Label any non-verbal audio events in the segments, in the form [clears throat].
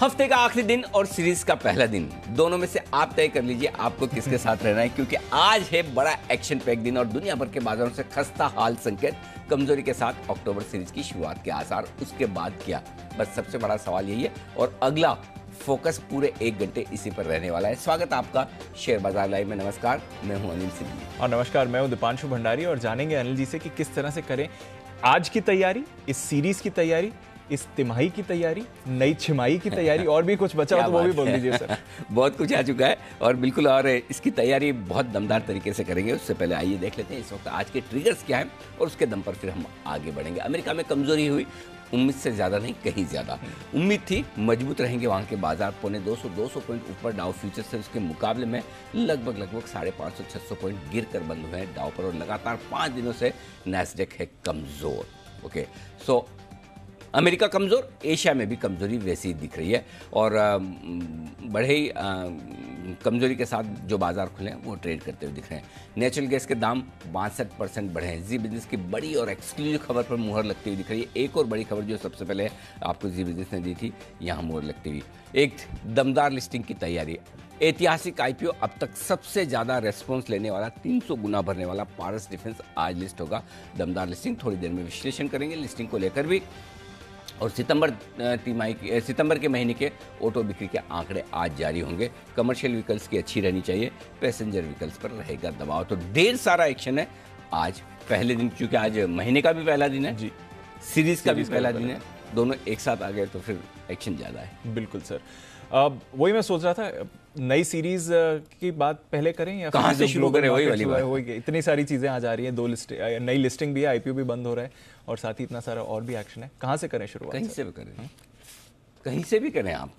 हफ्ते का आखिरी दिन और सीरीज का पहला दिन दोनों में से आप तय कर लीजिए आपको किसके साथ रहना है क्योंकि आज है बड़ा एक्शन पैक दिन और दुनिया भर के बाजारों से खस्ता हाल संकेत कमजोरी के साथ अक्टूबर सीरीज की शुरुआत के आसार उसके बाद क्या बस सबसे बड़ा सवाल यही है और अगला फोकस पूरे एक घंटे इसी पर रहने वाला है स्वागत आपका शेयर बाजार लाइव में नमस्कार मैं हूं अनिल सिंह और नमस्कार मैं हूं दीपांशु भंडारी और जानेंगे अनिल जी से कि किस तरह से करें आज की तैयारी इस सीरीज की तैयारी इस तिमाही की तैयारी नई छिमाही की तैयारी और भी कुछ बचा हो तो वो भी बोल दीजिए सर [laughs] बहुत कुछ आ चुका है और बिल्कुल और इसकी तैयारी बहुत दमदार तरीके से करेंगे उससे पहले आइए देख लेते हैं इस वक्त आज के ट्रिगर्स क्या है और उसके दम पर फिर हम आगे बढ़ेंगे अमेरिका में कमजोरी हुई उम्मीद से ज़्यादा नहीं कहीं ज़्यादा उम्मीद थी मजबूत रहेंगे वहां के बाजार पौने 200 200 पॉइंट ऊपर डाउ फ्यूचर्स से उसके मुकाबले में लगभग लगभग साढ़े पांच सौ छह सौ पॉइंट गिर कर बंद हुए हैं डाउ पर और लगातार पांच दिनों से नैसडेक है कमज़ोर ओके सो अमेरिका कमज़ोर एशिया में भी कमज़ोरी वैसी दिख रही है और बड़े ही कमज़ोरी के साथ जो बाज़ार खुले हैं वो ट्रेड करते हुए दिख रहे हैं नेचुरल गैस के दाम बासठ परसेंट बढ़े हैं जी बिजनेस की बड़ी और एक्सक्लूसिव खबर पर मुहर लगती हुई दिख रही है एक और बड़ी खबर जो सबसे पहले आपको जी बिजनेस ने दी थी यहाँ मुहर लगती हुई एक दमदार लिस्टिंग की तैयारी ऐतिहासिक आईपीओ अब तक सबसे ज़्यादा रेस्पॉन्स लेने वाला 300 गुना भरने वाला पारस डिफेंस आज लिस्ट होगा दमदार लिस्टिंग थोड़ी देर में विश्लेषण करेंगे लिस्टिंग को लेकर भी और सितंबर तिमाही सितंबर के महीने के ऑटो बिक्री के आंकड़े आज जारी होंगे कमर्शियल व्हीकल्स की अच्छी रहनी चाहिए पैसेंजर व्हीकल्स पर रहेगा दबाव तो ढेर सारा एक्शन है आज पहले दिन क्योंकि आज महीने का भी पहला दिन है जी सीरीज का भी पहला दिन है दोनों एक साथ आ गए तो फिर एक्शन ज़्यादा है बिल्कुल सर वही मैं सोच रहा था नई सीरीज की बात पहले करें या कहां से शुरू करें वही वाली बात इतनी सारी चीज़ें आ जा रही हैं दो लिस्ट नई लिस्टिंग भी है आईपीओ भी बंद हो रहा है और साथ ही इतना सारा और भी एक्शन है कहाँ से करें शुरुआत कहीं से भी करें हाँ। कहीं से भी करें आप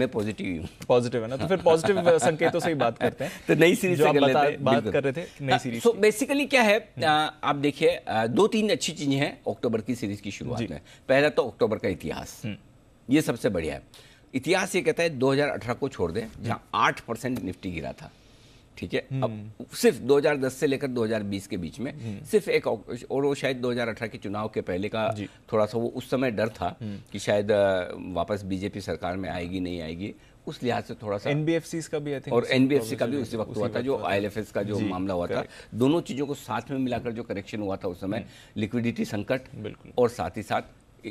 मैं पॉजिटिव हूँ पॉजिटिव है ना तो फिर पॉजिटिव संकेतों से ही बात करते हैं [laughs] तो नई सीरीज बात कर रहे थे नई सीरीज सो बेसिकली क्या है हम्म। आप देखिए दो तीन अच्छी चीजें हैं अक्टूबर की सीरीज की शुरुआत में पहला तो अक्टूबर का इतिहास हम्म। ये सबसे बढ़िया है इतिहास ये कहता है 2018 को छोड़ दें जहां हम्म। आठ परसेंट निफ्टी गिरा था ठीक है हम्म। अब सिर्फ 2010 से लेकर 2020 के बीच में हम्म। सिर्फ एक और वो शायद 2018 के चुनाव के पहले का थोड़ा सा वो उस समय डर था कि शायद वापस बीजेपी सरकार में आएगी नहीं आएगी उस लिहाज से थोड़ा सा एनबीएफसी का भी और एनबीएफसी का भी उसी वक्त हुआ था जो आईएलएफएस का जो मामला हुआ था दोनों चीजों को साथ में मिलाकर जो करेक्शन हुआ था उस समय लिक्विडिटी संकट और साथ ही साथ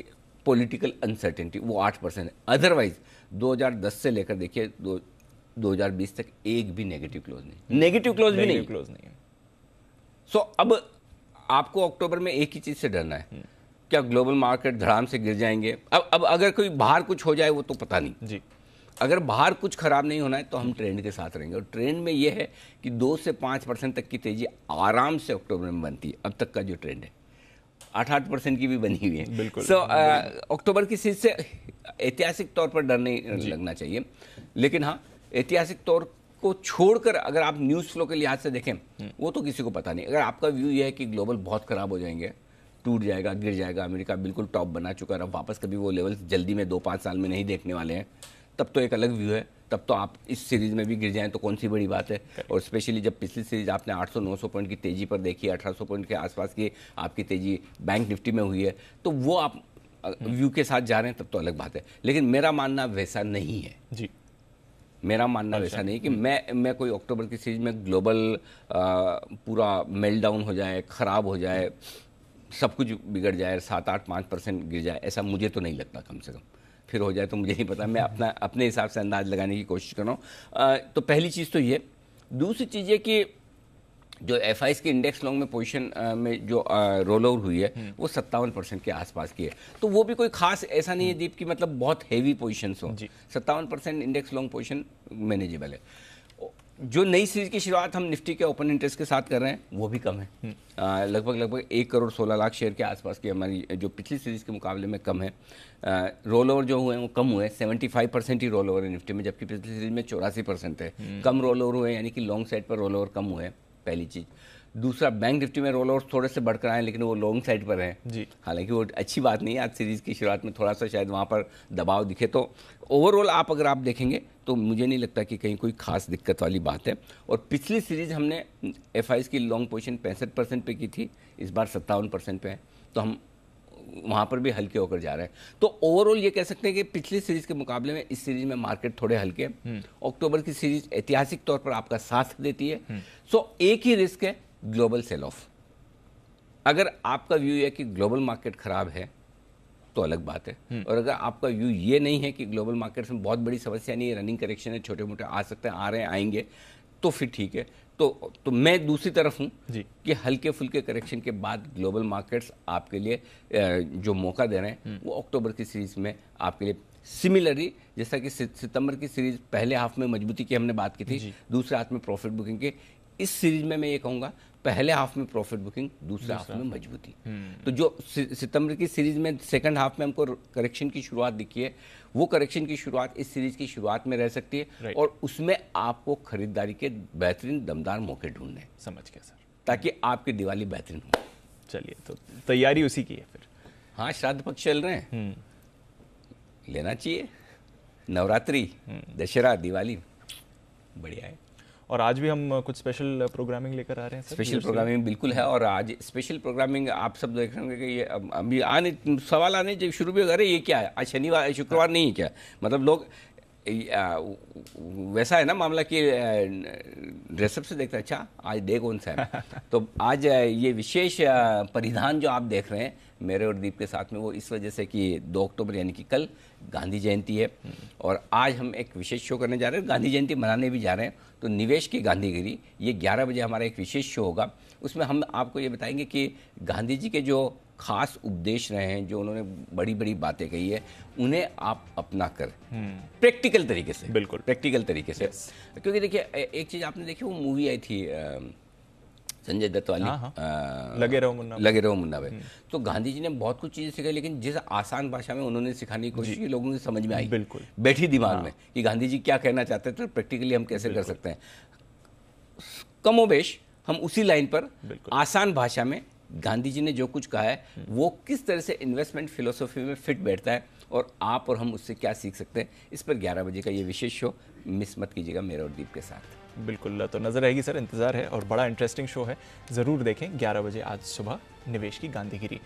पॉलिटिकल अनसर्टेनिटी वो आठ परसेंट है अदरवाइज 2010 से लेकर देखिए दो 2020 तक एक भी नेगेटिव क्लोज नहीं नेगेटिव हम्म। क्लोज भी नहीं क्लोज नहीं है सो so, अब आपको अक्टूबर में एक ही चीज़ से डरना है हम्म। क्या ग्लोबल मार्केट धड़ाम से गिर जाएंगे अब अब अगर कोई बाहर कुछ हो जाए वो तो पता नहीं जी अगर बाहर कुछ खराब नहीं होना है तो हम ट्रेंड के साथ रहेंगे और ट्रेंड में यह है कि दो से पांच परसेंट तक की तेज़ी आराम से अक्टूबर में बनती है अब तक का जो ट्रेंड है आठ आठ परसेंट की भी बनी हुई है बिल्कुल सो अक्टूबर की सीट से ऐतिहासिक तौर पर डर नहीं लगना चाहिए लेकिन हाँ ऐतिहासिक तौर को छोड़कर अगर आप न्यूज़ फ्लो के लिहाज से देखें हम्म। वो तो किसी को पता नहीं अगर आपका व्यू यह है कि ग्लोबल बहुत ख़राब हो जाएंगे टूट जाएगा गिर जाएगा अमेरिका बिल्कुल टॉप बना चुका है वापस कभी वो लेवल जल्दी में दो पाँच साल में नहीं देखने वाले हैं तब तो एक अलग व्यू है तब तो आप इस सीरीज में भी गिर जाएं तो कौन सी बड़ी बात है और स्पेशली जब पिछली सीरीज आपने 800-900 पॉइंट की तेजी पर देखी 1800 पॉइंट के आसपास की आपकी तेजी बैंक निफ्टी में हुई है तो वो आप व्यू हम्म। के साथ जा रहे हैं तब तो अलग बात है लेकिन मेरा मानना वैसा नहीं है जी मेरा मानना अच्छा। वैसा नहीं कि हम्म। मैं मैं कोई अक्टूबर की सीरीज में ग्लोबल आ, पूरा मेल्टाउन हो जाए ख़राब हो जाए हम्म। सब कुछ बिगड़ जाए सात आठ पाँच परसेंट गिर जाए ऐसा मुझे तो नहीं लगता कम से कम फिर हो जाए तो मुझे नहीं पता मैं अपना अपने हिसाब से अंदाज लगाने की कोशिश कर रहा हूँ तो पहली चीज़ तो ये दूसरी चीज़ ये कि जो एफ के इंडेक्स लॉन्ग में पोजीशन में जो रोल ओवर हुई है हम्म। वो सत्तावन परसेंट के आसपास की है तो वो भी कोई खास ऐसा नहीं है हम्म। दीप की मतलब बहुत हेवी पोजीशंस हो सत्तावन percent index long position manageable है जो नई सीरीज की शुरुआत हम निफ्टी के ओपन इंटरेस्ट के साथ कर रहे हैं वो भी कम है हम्म। लगभग लगभग एक करोड़ सोलह लाख शेयर के आसपास की हमारी जो पिछली सीरीज के मुकाबले में कम है रोल ओवर जो हुए हैं वो कम हुए हैं सेवेंटी फाइव परसेंट ही रोल ओवर है निफ्टी में जबकि पिछली सीरीज में चौरासी परसेंट है हम्म। कम रोल ओवर हुए यानी कि लॉन्ग साइड पर रोल ओवर कम हुए हैं पहली चीज़ दूसरा बैंक निफ्टी में रोल आउट थोड़े से बढ़कर आए लेकिन वो लॉन्ग साइड पर हैं जी हालांकि वो अच्छी बात नहीं है आज सीरीज़ की शुरुआत में थोड़ा सा शायद वहाँ पर दबाव दिखे तो ओवरऑल आप अगर आप देखेंगे तो मुझे नहीं लगता कि कहीं कोई खास दिक्कत वाली बात है और पिछली सीरीज़ हमने एफ की लॉन्ग पोजिशन पैंसठ परसेंट पर की थी इस बार सत्तावन परसेंट पर है तो हम वहाँ पर भी हल्के होकर जा रहे हैं तो ओवरऑल ये कह सकते हैं कि पिछली सीरीज के मुकाबले में इस सीरीज में मार्केट थोड़े हल्के अक्टूबर हम्म। की सीरीज ऐतिहासिक तौर पर आपका साथ देती है सो हम्म। so, एक ही रिस्क है ग्लोबल सेल ऑफ अगर आपका व्यू यह कि ग्लोबल मार्केट ख़राब है तो अलग बात है हम्म। और अगर आपका व्यू ये नहीं है कि ग्लोबल मार्केट्स में बहुत बड़ी समस्या नहीं है रनिंग करेक्शन है छोटे मोटे आ सकते हैं आ रहे हैं आएंगे तो फिर ठीक है तो तो मैं दूसरी तरफ हूँ कि हल्के फुल्के करेक्शन के बाद ग्लोबल मार्केट्स आपके लिए जो मौका दे रहे हैं हम्म। वो अक्टूबर की सीरीज में आपके लिए सिमिलरली जैसा कि सितंबर की सीरीज पहले हाफ में मजबूती की हमने बात की थी दूसरे हाथ में प्रॉफिट बुकिंग के इस सीरीज में मैं ये कहूँगा पहले हाफ में प्रॉफिट बुकिंग दूसरे हाफ में मजबूती हम्म। तो जो सितंबर की सीरीज में सेकंड हाफ में हमको करेक्शन की शुरुआत दिखी है वो करेक्शन की शुरुआत इस सीरीज की शुरुआत में रह सकती है और उसमें आपको खरीदारी के बेहतरीन दमदार मौके ढूंढने समझ गया सर ताकि आपकी दिवाली बेहतरीन हो चलिए तो तैयारी उसी की है फिर हाँ श्राद्ध पक्ष चल रहे हैं हम्म। लेना चाहिए नवरात्रि हम्म। दशहरा दिवाली बढ़िया है और आज भी हम कुछ स्पेशल प्रोग्रामिंग लेकर आ रहे हैं स्पेशल प्रोग्रामिंग बिल्कुल है और आज स्पेशल प्रोग्रामिंग आप सब देख रहे कि ये अभी आने सवाल आने जब शुरू भी अरे ये क्या है आज शनिवार शुक्रवार नहीं है क्या मतलब लोग वैसा है ना मामला कि ड्रेसअप से देखते हैं अच्छा आज डे कौन सा है [laughs] तो आज ये विशेष परिधान जो आप देख रहे हैं मेरे और दीप के साथ में वो इस वजह से कि दो अक्टूबर यानी कि कल गांधी जयंती है हम्म। और आज हम एक विशेष शो करने जा रहे हैं गांधी जयंती मनाने भी जा रहे हैं तो निवेश की गांधीगिरी ये 11 बजे हमारा एक विशेष शो होगा उसमें हम आपको ये बताएंगे कि गांधी जी के जो खास उपदेश रहे हैं जो उन्होंने बड़ी बड़ी बातें कही है उन्हें आप अपना कर प्रैक्टिकल हम्म। तरीके से बिल्कुल प्रैक्टिकल तरीके से क्योंकि देखिए एक चीज़ आपने देखी वो मूवी आई थी संजय दत्त वाली लगे हाँ, रहो हाँ। मुन्ना लगे रहो मुन्ना भाई हम्म। तो गांधी जी ने बहुत कुछ चीज़ें सिखाई लेकिन जिस आसान भाषा में उन्होंने सिखाने की कोशिश की लोगों ने समझ में आई बिल्कुल बैठी दिमाग हाँ। में कि गांधी जी क्या कहना चाहते थे प्रैक्टिकली तो हम कैसे कर सकते हैं कमोबेश हम उसी लाइन पर आसान भाषा में गांधी जी ने जो कुछ कहा है वो किस तरह से इन्वेस्टमेंट फिलोसॉफी में फिट बैठता है और आप और हम उससे क्या सीख सकते हैं इस पर 11 बजे का ये विशेष शो मिस मत कीजिएगा मेरा और दीप के साथ बिल्कुल तो नज़र आएगी सर इंतज़ार है और बड़ा इंटरेस्टिंग शो है ज़रूर देखें ग्यारह बजे आज सुबह निवेश की गांधीगिरी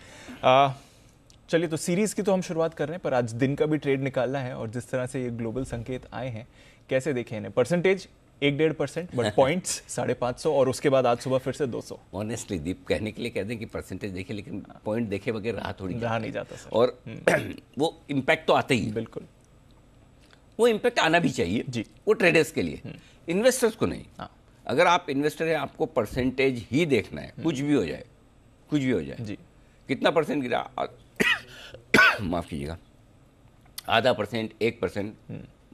चलिए तो सीरीज़ की तो हम शुरुआत कर रहे हैं पर आज दिन का भी ट्रेड निकालना है और जिस तरह से ये ग्लोबल संकेत आए हैं कैसे देखें इन्हें परसेंटेज एक डेढ़ परसेंट बट पॉइंट्स साढ़े पाँच सौ और उसके बाद आज सुबह फिर से दो सौ ऑनेस्टली दीप कहने के लिए कह दें कि परसेंटेज देखे लेकिन पॉइंट हाँ। देखे बगैर रहा थोड़ी रहा नहीं जाता सर और हम्म। [clears throat] वो इम्पैक्ट तो आता ही बिल्कुल वो इम्पैक्ट आना भी चाहिए जी वो ट्रेडर्स के लिए इन्वेस्टर्स हम्म। को नहीं हाँ। अगर आप इन्वेस्टर हैं आपको परसेंटेज ही देखना है कुछ भी हो जाए कुछ भी हो जाए जी कितना परसेंट गिरा [coughs] माफ कीजिएगा आधा परसेंट एक परसेंट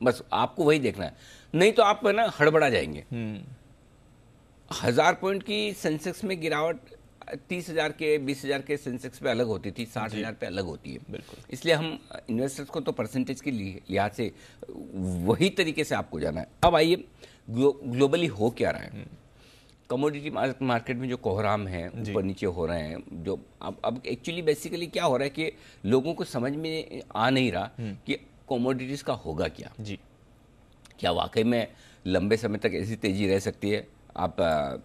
बस आपको वही देखना है नहीं तो आप है ना हड़बड़ा जाएंगे हम्म। हजार पॉइंट की सेंसेक्स में गिरावट तीस हजार के बीस हजार के सेंसेक्स पे अलग होती थी साठ हजार पे अलग होती है बिल्कुल इसलिए हम इन्वेस्टर्स को तो परसेंटेज के लिहाज से वही तरीके से आपको जाना है अब आइए ग्लो, ग्लोबली हो क्या रहा है कमोडिटी हम्म। मार्केट में जो कोहराम है ऊपर नीचे हो रहे हैं जो अब अब एक्चुअली बेसिकली क्या हो रहा है कि लोगों को समझ में आ नहीं रहा हम्म। कि कॉमोडिटीज का होगा क्या जी क्या वाकई में लंबे समय तक ऐसी तेजी रह सकती है आप आ,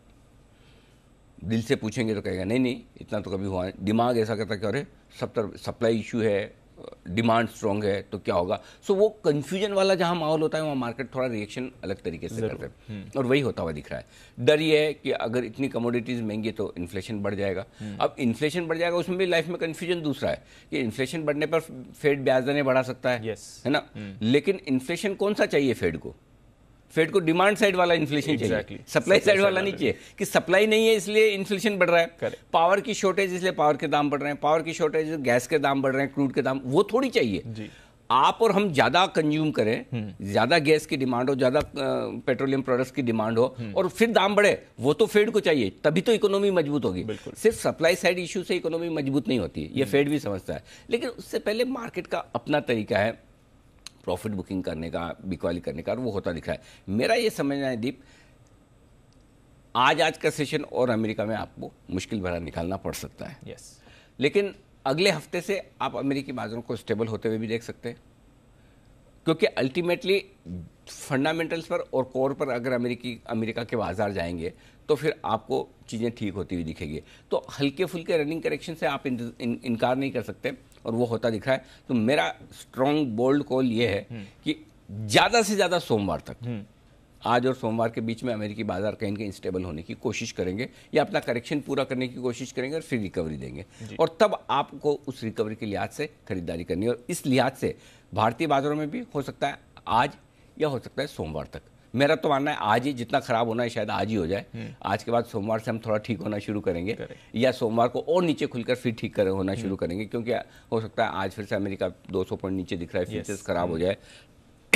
दिल से पूछेंगे तो कहेगा नहीं नहीं इतना तो कभी हुआ दिमाग ऐसा कहता कि अरे सब तरफ सप्लाई इशू है डिमांड स्ट्रांग है तो क्या होगा सो so, वो कन्फ्यूजन वाला जहां माहौल होता है वहां मार्केट थोड़ा रिएक्शन अलग तरीके से करते हैं हम्म। और वही होता हुआ दिख रहा है डर ये है कि अगर इतनी कमोडिटीज़ महंगी तो इन्फ्लेशन बढ़ जाएगा हम्म। अब इन्फ्लेशन बढ़ जाएगा उसमें भी लाइफ में कंफ्यूजन दूसरा है कि इन्फ्लेशन बढ़ने पर फेड ब्याज दरें बढ़ा सकता है है ना हम्म। लेकिन इन्फ्लेशन कौन सा चाहिए फेड को फेड को डिमांड साइड वाला इन्फ्लेशन exactly. चाहिए सप्लाई साइड वाला नहीं चाहिए कि सप्लाई नहीं है इसलिए इन्फ्लेशन बढ़ रहा है Correct. पावर की शॉर्टेज इसलिए पावर के दाम बढ़ रहे हैं पावर की शॉर्टेज गैस के दाम बढ़ रहे हैं क्रूड के दाम वो थोड़ी चाहिए जी. आप और हम ज़्यादा कंज्यूम करें हम्म। ज़्यादा गैस की डिमांड हो ज़्यादा पेट्रोलियम प्रोडक्ट्स की डिमांड हो हम्म। और फिर दाम बढ़े वो तो फेड को चाहिए तभी तो इकोनॉमी मजबूत होगी सिर्फ सप्लाई साइड इशू से इकोनॉमी मजबूत नहीं होती है ये फेड हम्म। भी समझता है लेकिन उससे पहले मार्केट का अपना तरीका है प्रॉफिट बुकिंग करने का बिकवाली करने का वो होता दिख रहा है मेरा ये समझना है दीप आज आज का सेशन और अमेरिका में आपको मुश्किल भरा निकालना पड़ सकता है yes. लेकिन अगले हफ्ते से आप अमेरिकी बाजारों को स्टेबल होते हुए भी देख सकते हैं क्योंकि अल्टीमेटली फंडामेंटल्स पर और कोर पर अगर अमेरिकी अमेरिका के बाजार जाएंगे तो फिर आपको चीज़ें ठीक होती हुई दिखेगी तो हल्के फुल्के रनिंग करेक्शन से आप इन, इन, इनकार नहीं कर सकते और वो होता दिख रहा है तो मेरा स्ट्रॉन्ग बोल्ड कॉल ये है हम्म। कि ज़्यादा से ज़्यादा सोमवार तक हम्म। आज और सोमवार के बीच में अमेरिकी बाजार कहीं कहीं स्टेबल होने की कोशिश करेंगे या अपना करेक्शन पूरा करने की कोशिश करेंगे और फिर रिकवरी देंगे और तब आपको उस रिकवरी के लिहाज से खरीदारी करनी है और इस लिहाज से भारतीय बाजारों में भी हो सकता है आज या हो सकता है सोमवार तक मेरा तो मानना है आज ही जितना खराब होना है शायद आज ही हो जाए हम्म। आज के बाद सोमवार से हम थोड़ा ठीक होना शुरू करेंगे या सोमवार को और नीचे खुलकर फिर ठीक कर होना हम्म। शुरू करेंगे क्योंकि हो सकता है आज फिर से अमेरिका 200 पॉइंट नीचे दिख रहा है फ्यूचर्स खराब हो जाए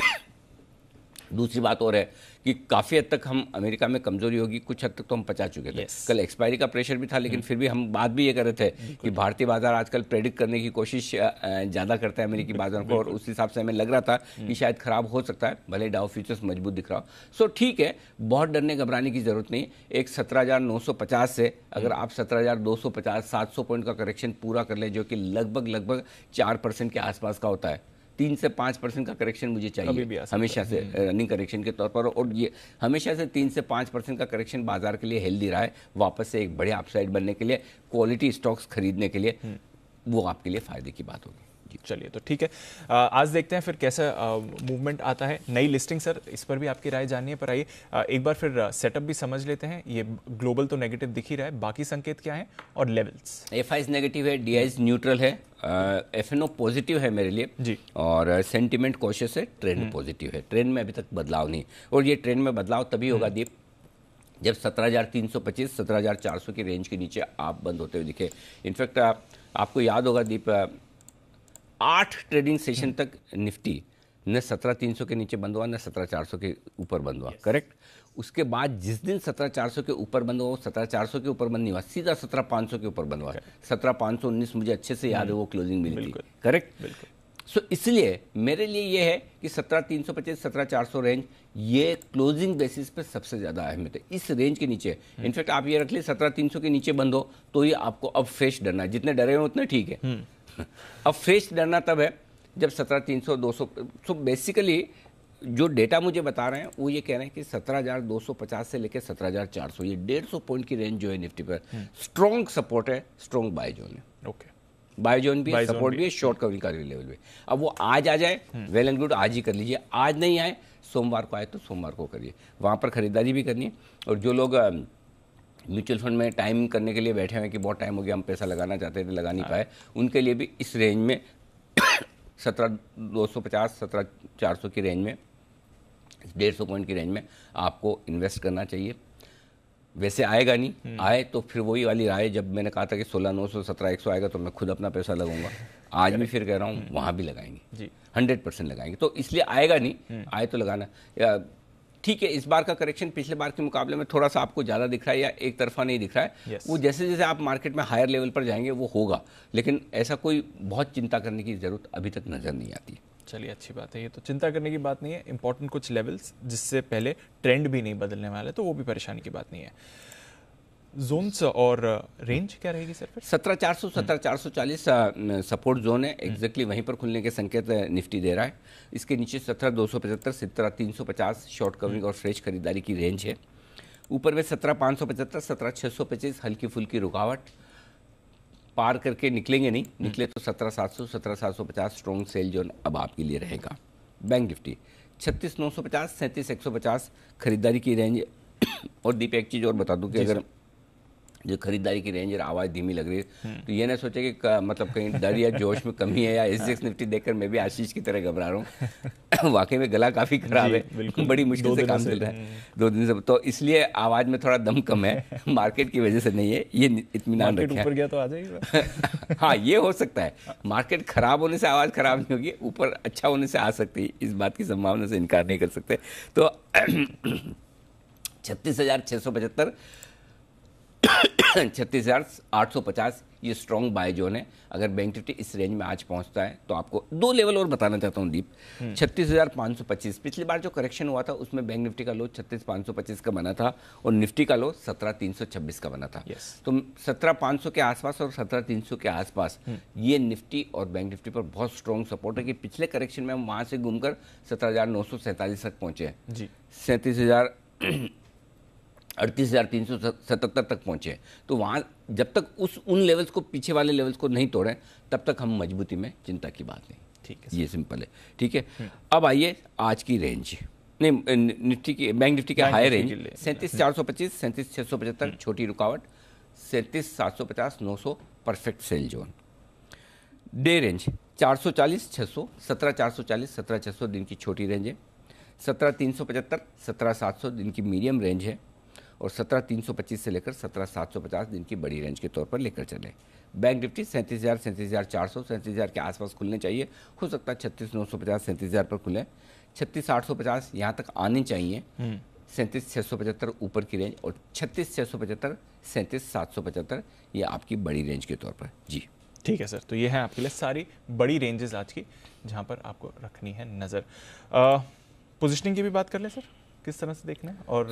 हम्म। [coughs] दूसरी बात और है कि काफ़ी हद तक हम अमेरिका में कमजोरी होगी कुछ हद तक तो हम पचा चुके थे yes. कल एक्सपायरी का प्रेशर भी था लेकिन हम्म। फिर भी हम बात भी ये कर रहे थे कि भारतीय बाजार आजकल प्रेडिक्ट करने की कोशिश ज़्यादा करता है अमेरिकी बाजार को और उस हिसाब से हमें लग रहा था कि हम्म। शायद खराब हो सकता है भले डाउ फ्यूचर्स मजबूत दिख रहा हो सो ठीक है बहुत डरने घबराने की जरूरत नहीं एक सत्रह से अगर हम्म। आप सत्रह हजार पॉइंट का करेक्शन पूरा कर ले जो कि लगभग लगभग चार परसेंट के आसपास का होता है तीन से पाँच परसेंट का करेक्शन मुझे चाहिए हमेशा से रनिंग हम्म। करेक्शन के तौर पर और ये हमेशा से तीन से पाँच परसेंट का करेक्शन बाजार के लिए हेल्दी रहा है वापस से एक बड़े अपसाइड बनने के लिए क्वालिटी स्टॉक्स खरीदने के लिए हम्म। वो आपके लिए फायदे की बात होगी चलिए तो ठीक है आज देखते हैं फिर कैसा मूवमेंट आता है नई लिस्टिंग सर इस पर भी आपकी राय जाननी है पर आइए एक बार फिर सेटअप भी समझ लेते हैं ये ग्लोबल तो नेगेटिव दिख ही रहा है बाकी संकेत क्या है और लेवल्स एफ नेगेटिव है डी न्यूट्रल है एफ एन ओ पॉजिटिव है मेरे लिए जी और सेंटिमेंट कॉशियस है ट्रेंड हम्म। पॉजिटिव है ट्रेंड में अभी तक बदलाव नहीं और ये ट्रेंड में बदलाव तभी होगा हम्म। दीप जब 17,325 17,400 की रेंज के नीचे आप बंद होते हुए दिखे इनफैक्ट आपको याद होगा दीप आठ ट्रेडिंग सेशन तक निफ्टी न सत्रह तीन सौ के नीचे बंद हुआ न सत्रह चार सौ के ऊपर बंद हुआ yes. करेक्ट उसके बाद जिस दिन सत्रह चार सौ के ऊपर बंद हुआ वो सत्रह चार सौ के ऊपर बंद नहीं हुआ सीधा सत्रह पाँच सौ के ऊपर बंद हुआ सत्रह पाँच सौ उन्नीस मुझे अच्छे से याद है वो क्लोजिंग मिली थी करेक्ट सो इसलिए मेरे लिए ये है कि सत्रह तीन सौ पच्चीस सत्रह चार सौ रेंज ये क्लोजिंग बेसिस पे सबसे ज़्यादा अहमियत है इस रेंज के नीचे इनफैक्ट हम्म। आप ये रख लिए सत्रह तीन सौ के नीचे बंद हो तो ये आपको अब फ्रेश डरना है जितने डरे हो उतने ठीक है हम्म। अब फेस डरना तब है जब सत्रह तीन सौ दो सौ सो बेसिकली जो डेटा मुझे बता रहे हैं वो ये कह रहे हैं कि 17,250 से लेकर 17,400 ये 150 पॉइंट की रेंज जो है निफ्टी पर स्ट्रॉन्ग हम्म। सपोर्ट है स्ट्रॉन्ग बाय जोन है ओके बाय जोन भी सपोर्ट भी है शॉर्ट कवरिंग का लेवल भी अब वो आज आ जाए वेल एंड गुड आज ही कर लीजिए आज नहीं आए सोमवार को आए तो सोमवार को करिए वहाँ पर खरीदारी भी करनी है और जो लोग म्यूचुअल फंड में टाइम करने के लिए बैठे हुए हैं कि बहुत टाइम हो गया हम पैसा लगाना चाहते थे लगा नहीं हाँ। पाए उनके लिए भी इस रेंज में [coughs] सत्रह दो सौ पचास सत्रह चार सौ की रेंज में डेढ़ सौ पॉइंट की रेंज में आपको इन्वेस्ट करना चाहिए वैसे आएगा नहीं हम्म। आए तो फिर वही वाली राय जब मैंने कहा था कि सोलह नौ सौ सत्रह एक सौ आएगा तो मैं खुद अपना पैसा लगाऊंगा आज भी फिर कह रहा हूँ हम्म। वहाँ भी लगाएंगे हंड्रेड परसेंट लगाएंगे तो इसलिए आएगा नहीं हम्म। आए तो लगाना ठीक है इस बार का करेक्शन पिछले बार के मुकाबले में थोड़ा सा आपको ज़्यादा दिख रहा है या एक तरफा नहीं दिख रहा है yes. वो जैसे जैसे आप मार्केट में हायर लेवल पर जाएंगे वो होगा लेकिन ऐसा कोई बहुत चिंता करने की ज़रूरत अभी तक नज़र नहीं आती चलिए अच्छी बात है ये तो चिंता करने की बात नहीं है इंपॉर्टेंट कुछ लेवल्स जिससे पहले ट्रेंड भी नहीं बदलने वाले तो वो भी परेशानी की बात नहीं है जोन्स और रेंज क्या रहेगी सर फिर सत्रह चार सौ हम्म। सत्रह चार सौ चालीस सपोर्ट जोन है एग्जैक्टली हम्म। वहीं पर खुलने के संकेत निफ्टी दे रहा है इसके नीचे सत्रह दो सौ पचहत्तर सत्रह तीन सौ पचास शॉर्ट कवरिंग और फ्रेश खरीदारी की रेंज है ऊपर में सत्रह पाँच सौ पचहत्तर सत्रह छः सौ पच्चीस हल्की फुल्की रुकावट पार करके निकलेंगे नहीं हम्म। निकले तो सत्रह सात सौ सत्रह सात सौ पचास स्ट्रॉन्ग सेल जोन अब आपके लिए रहेगा बैंक निफ्टी छत्तीस नौ सौ पचास सैंतीस एक सौ पचास खरीदारी की रेंज और दीपक एक चीज़ और बता दूँ कि अगर जो खरीदारी की रेंज और आवाज़ धीमी लग रही है हम्म। तो ये ना सोचे कि मतलब कहीं डर या जोश में कमी है या एस एक्स निफ्टी देखकर मैं भी आशीष की तरह घबरा रहा हूँ [laughs] वाकई में गला काफ़ी ख़राब है बड़ी मुश्किल से काम चल रहा हम्म। है दो दिन से तो इसलिए आवाज़ में थोड़ा दम कम है [laughs] मार्केट की वजह से नहीं है ये इतमान ऊपर गया तो आ जाएगा [laughs] हाँ ये हो सकता है मार्केट ख़राब होने से आवाज़ ख़राब नहीं होगी ऊपर अच्छा होने से आ सकती है इस बात की संभावना से इनकार नहीं कर सकते तो [clears throat] छत्तीस हज़ार छः सौ पचहत्तर [coughs] छत्तीस हज़ार आठ सौ पचास ये स्ट्रॉन्ग बाय जोन है अगर बैंक निफ्टी इस रेंज में आज पहुंचता है तो आपको दो लेवल और बताना चाहता हूं दीप हम्म। छत्तीस हज़ार पाँच सौ पच्चीस पिछली बार जो करेक्शन हुआ था उसमें बैंक निफ्टी का लो छत्तीस पाँच सौ पच्चीस का बना था और निफ्टी का लो सत्रह तीन सौ छब्बीस का बना था तो सत्रह पाँच सौ के आसपास और सत्रह तीन सौ के आसपास हम्म। ये निफ्टी और बैंक निफ्टी पर बहुत स्ट्रॉन्ग सपोर्ट है कि पिछले करेक्शन में हम वहाँ से घूमकर सत्रह हज़ार नौ सौ सैंतालीस तक पहुँचे हैं सैंतीस हज़ार अड़तीस हज़ार तीन सौ सतहत्तर तक पहुँचे तो वहाँ जब तक उस उन लेवल्स को पीछे वाले लेवल्स को नहीं तोड़ें तब तक हम मजबूती में चिंता की बात नहीं ठीक है ये सिंपल है ठीक है हम्म। अब आइए आज की रेंज नहीं निफ्टी की बैंक निफ्टी के हाई रेंज सैंतीस चार सौ पच्चीस सैंतीस छः सौ पचहत्तर हम्म। छोटी रुकावट सैंतीस सात सौ पचास नौ सौ perfect sell zone day range चार सौ चालीस छः सौ सत्रह चार सौ चालीस सत्रह छः सौ दिन की छोटी रेंज है सत्रह तीन सौ पचहत्तर सत्रह सात सौ दिन की मीडियम रेंज है और सत्रह तीन सौ पच्चीस से लेकर सत्रह सात सौ पचास दिन की बड़ी रेंज के तौर पर लेकर चले बैंक निफ्टी सैंतीस हज़ार सैंतीस हज़ार चार सौ सैंतीस हज़ार के आसपास खुलने चाहिए हो सकता है छत्तीस नौ सौ पचास सैंतीस हज़ार पर खुलें छत्तीस आठ सौ पचास यहाँ तक आने चाहिए हम्म। सैंतीस छः सौ पचहत्तर ऊपर की रेंज और छत्तीस छः सौ पचहत्तर सैंतीस सात सौ पचहत्तर ये आपकी बड़ी रेंज के तौर पर जी ठीक है सर तो ये है आपके लिए सारी बड़ी रेंजेस आज की जहाँ पर आपको रखनी है नज़र पोजिशनिंग की भी बात कर लें सर किस तरह से देखना है और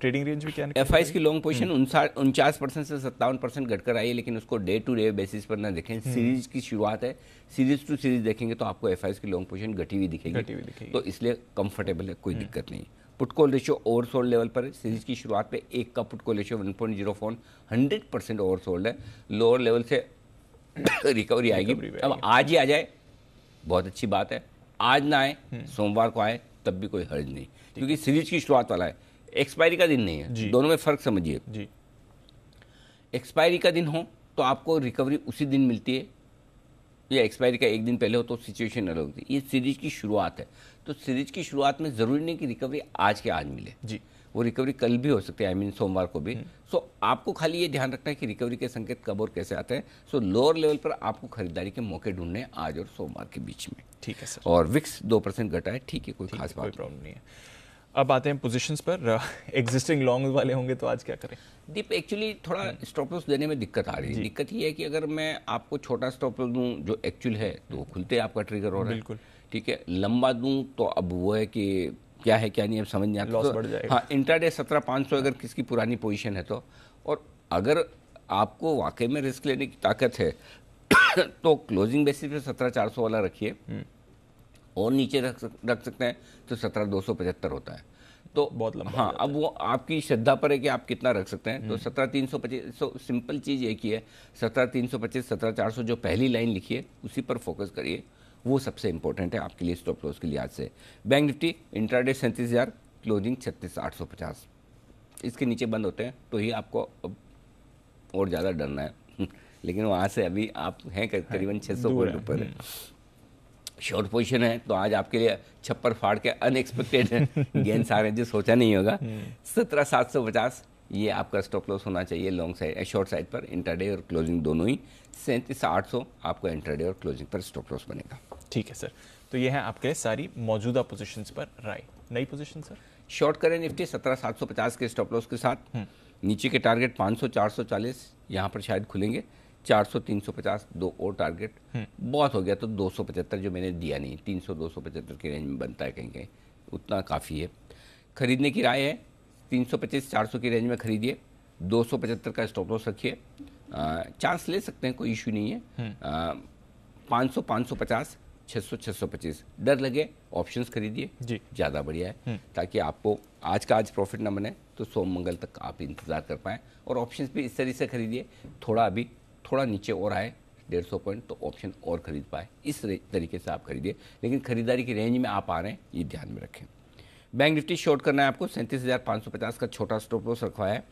ट्रेडिंग रेंज भी क्या एफ की लॉन्ग हम्म। पोजिशन उनचास परसेंट से सत्तावन परसेंट घटकर आई है लेकिन उसको डे टू डे बेसिस पर ना देखें सीरीज हम्म। की शुरुआत है सीरीज टू सीरीज देखेंगे तो आपको एफ की लॉन्ग पोजिशन घटी हुई दिखेगी घटी हुई दिखेगी तो इसलिए कंफर्टेबल है कोई हम्म। दिक्कत नहीं put call ratio over sold level पर सीरीज की शुरुआत पे एक का put call ratio one point zero four hundred percent over sold है लोअर लेवल से रिकवरी [coughs] आएगी अब आज ही आ जाए बहुत अच्छी बात है आज ना आए सोमवार को आए तब भी कोई हर्ज नहीं क्योंकि सीरीज की शुरुआत वाला है एक्सपायरी का दिन नहीं है दोनों में फ़र्क समझिए एक्सपायरी का दिन हो तो आपको रिकवरी उसी दिन मिलती है या एक्सपायरी का एक दिन पहले हो तो सिचुएशन अलग होती है ये सीरीज की शुरुआत है तो सीरीज की शुरुआत में ज़रूरी नहीं कि रिकवरी आज के आज मिले जी वो रिकवरी कल भी हो सकती है आई मीन सोमवार को भी सो हम्म। so, आपको खाली ये ध्यान रखना है कि रिकवरी के संकेत कब और कैसे आते हैं सो लोअर लेवल पर आपको खरीदारी के मौके ढूंढने आज और सोमवार के बीच में ठीक है सर और विक्स दो परसेंट घटा है ठीक है कोई खास बात प्रॉब्लम नहीं है अब आते हैं पोजीशंस पर एग्जिस्टिंग [laughs] लॉन्ग वाले होंगे तो आज क्या करें दीप एक्चुअली थोड़ा लॉस हम्म। देने में दिक्कत आ रही है दिक्कत ये है कि अगर मैं आपको छोटा लॉस दूं जो एक्चुअल है तो खुलते आपका ट्रिगर हो रहा है बिल्कुल ठीक है लंबा दूं तो अब वो है कि क्या है क्या नहीं अब समझ नहीं आता तो बढ़ जाएगा हाँ इंटरडे सत्रह पाँच सौ अगर किसकी पुरानी पोजिशन है तो और अगर आपको वाकई में रिस्क लेने की ताकत है [coughs] तो क्लोजिंग बेसिस पे सत्रह चार सौ वाला रखिए हम्म। और नीचे रख सक, रख सकते हैं तो सत्रह दो सौ पचहत्तर होता है तो बहुत लंबा हाँ अब वो आपकी श्रद्धा पर है कि आप कितना रख सकते हैं तो हम्म। सत्रह तीन सौ पच्चीस सो सिंपल चीज़ एक ही है सत्रह तीन सौ पच्चीस सत्रह चार सौ जो पहली लाइन लिखी है उसी पर फोकस करिए वो सबसे इंपॉर्टेंट है आपके लिए स्टॉप लॉस के लिहाज से बैंक निफ्टी इंट्राडे सैंतीस हज़ार क्लोजिंग छत्तीस आठ सौ पचास इसके नीचे बंद होते हैं तो ही आपको और ज़्यादा डरना है [laughs] लेकिन वहाँ से अभी आप हैं करीबन छः सौ ऊपर है हम्म। शॉर्ट पोजिशन है तो आज आपके लिए छप्पर फाड़ के अनएक्सपेक्टेड गेंद सारे जो सोचा नहीं होगा हम्म। सत्रह सात सौ पचास ये आपका स्टॉप लॉस होना चाहिए लॉन्ग साइड शॉर्ट साइड पर इंटरडे और क्लोजिंग दोनों ही सैंतीस आठ सौ आपका इंटरडे और क्लोजिंग पर स्टॉप लॉस बनेगा ठीक है सर तो ये है आपके सारी मौजूदा पोजिशन पर राय नई पोजिशन सर शॉर्ट करें निफ्टी सत्रह सात सौ पचास के स्टॉप लॉस के साथ हम्म। नीचे के टारगेट पाँच सौ चार सौ चालीस यहाँ पर शायद खुलेंगे 400 350 दो और टारगेट हम्म। बहुत हो गया तो 275 जो मैंने दिया नहीं 300 275 की रेंज में बनता है कहीं कहीं उतना काफ़ी है खरीदने की राय है 325 400 की रेंज में खरीदिए 275 का स्टॉप लॉस रखिए चांस ले सकते हैं कोई इशू नहीं है हम्म। पाँच सौ पाँच सौ पचास छः सौ छः सौ पच्चीस डर लगे ऑप्शंस खरीदिए ज़्यादा बढ़िया है हम्म। ताकि आपको आज का आज प्रॉफिट ना बने तो सोम मंगल तक आप इंतज़ार कर पाएँ और ऑप्शंस भी इस तरीके से खरीदिए थोड़ा अभी थोड़ा नीचे और आए डेढ़ सौ पॉइंट तो ऑप्शन और खरीद पाए इस तरीके से आप खरीदिए लेकिन खरीदारी की रेंज में आप आ रहे हैं ये ध्यान में रखें बैंक निफ्टी शॉर्ट करना है आपको सैंतीस हज़ार पाँच सौ पचास का छोटा स्टॉप लॉस रखवाया है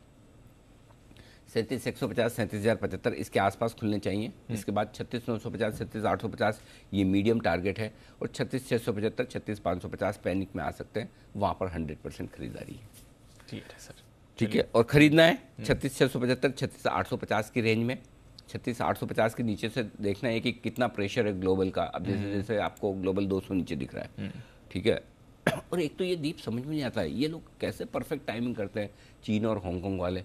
सैंतीस एक सौ पचास सैंतीस हज़ार पचहत्तर इसके आसपास खुलने चाहिए हम्म। इसके बाद छत्तीस नौ सौ पचास छत्तीस आठ सौ पचास ये मीडियम टारगेट है और छत्तीस छः सौ पचहत्तर छत्तीस पाँच सौ पचास पैनिक में आ सकते हैं वहाँ पर हंड्रेड परसेंट खरीदारी है ठीक है सर ठीक है और ख़रीदना है हम्म। छत्तीस छः सौ पचहत्तर छत्तीस आठ सौ पचास की रेंज में छत्तीस आठ सौ पचास के नीचे से देखना है कि कितना प्रेशर है ग्लोबल का अब जैसे हम्म। जैसे आपको ग्लोबल दो सौ नीचे दिख रहा है हम्म। ठीक है [clears throat] और एक तो ये दीप समझ में नहीं आता है ये लोग कैसे परफेक्ट टाइमिंग करते हैं चीन और हांगकॉन्ग वाले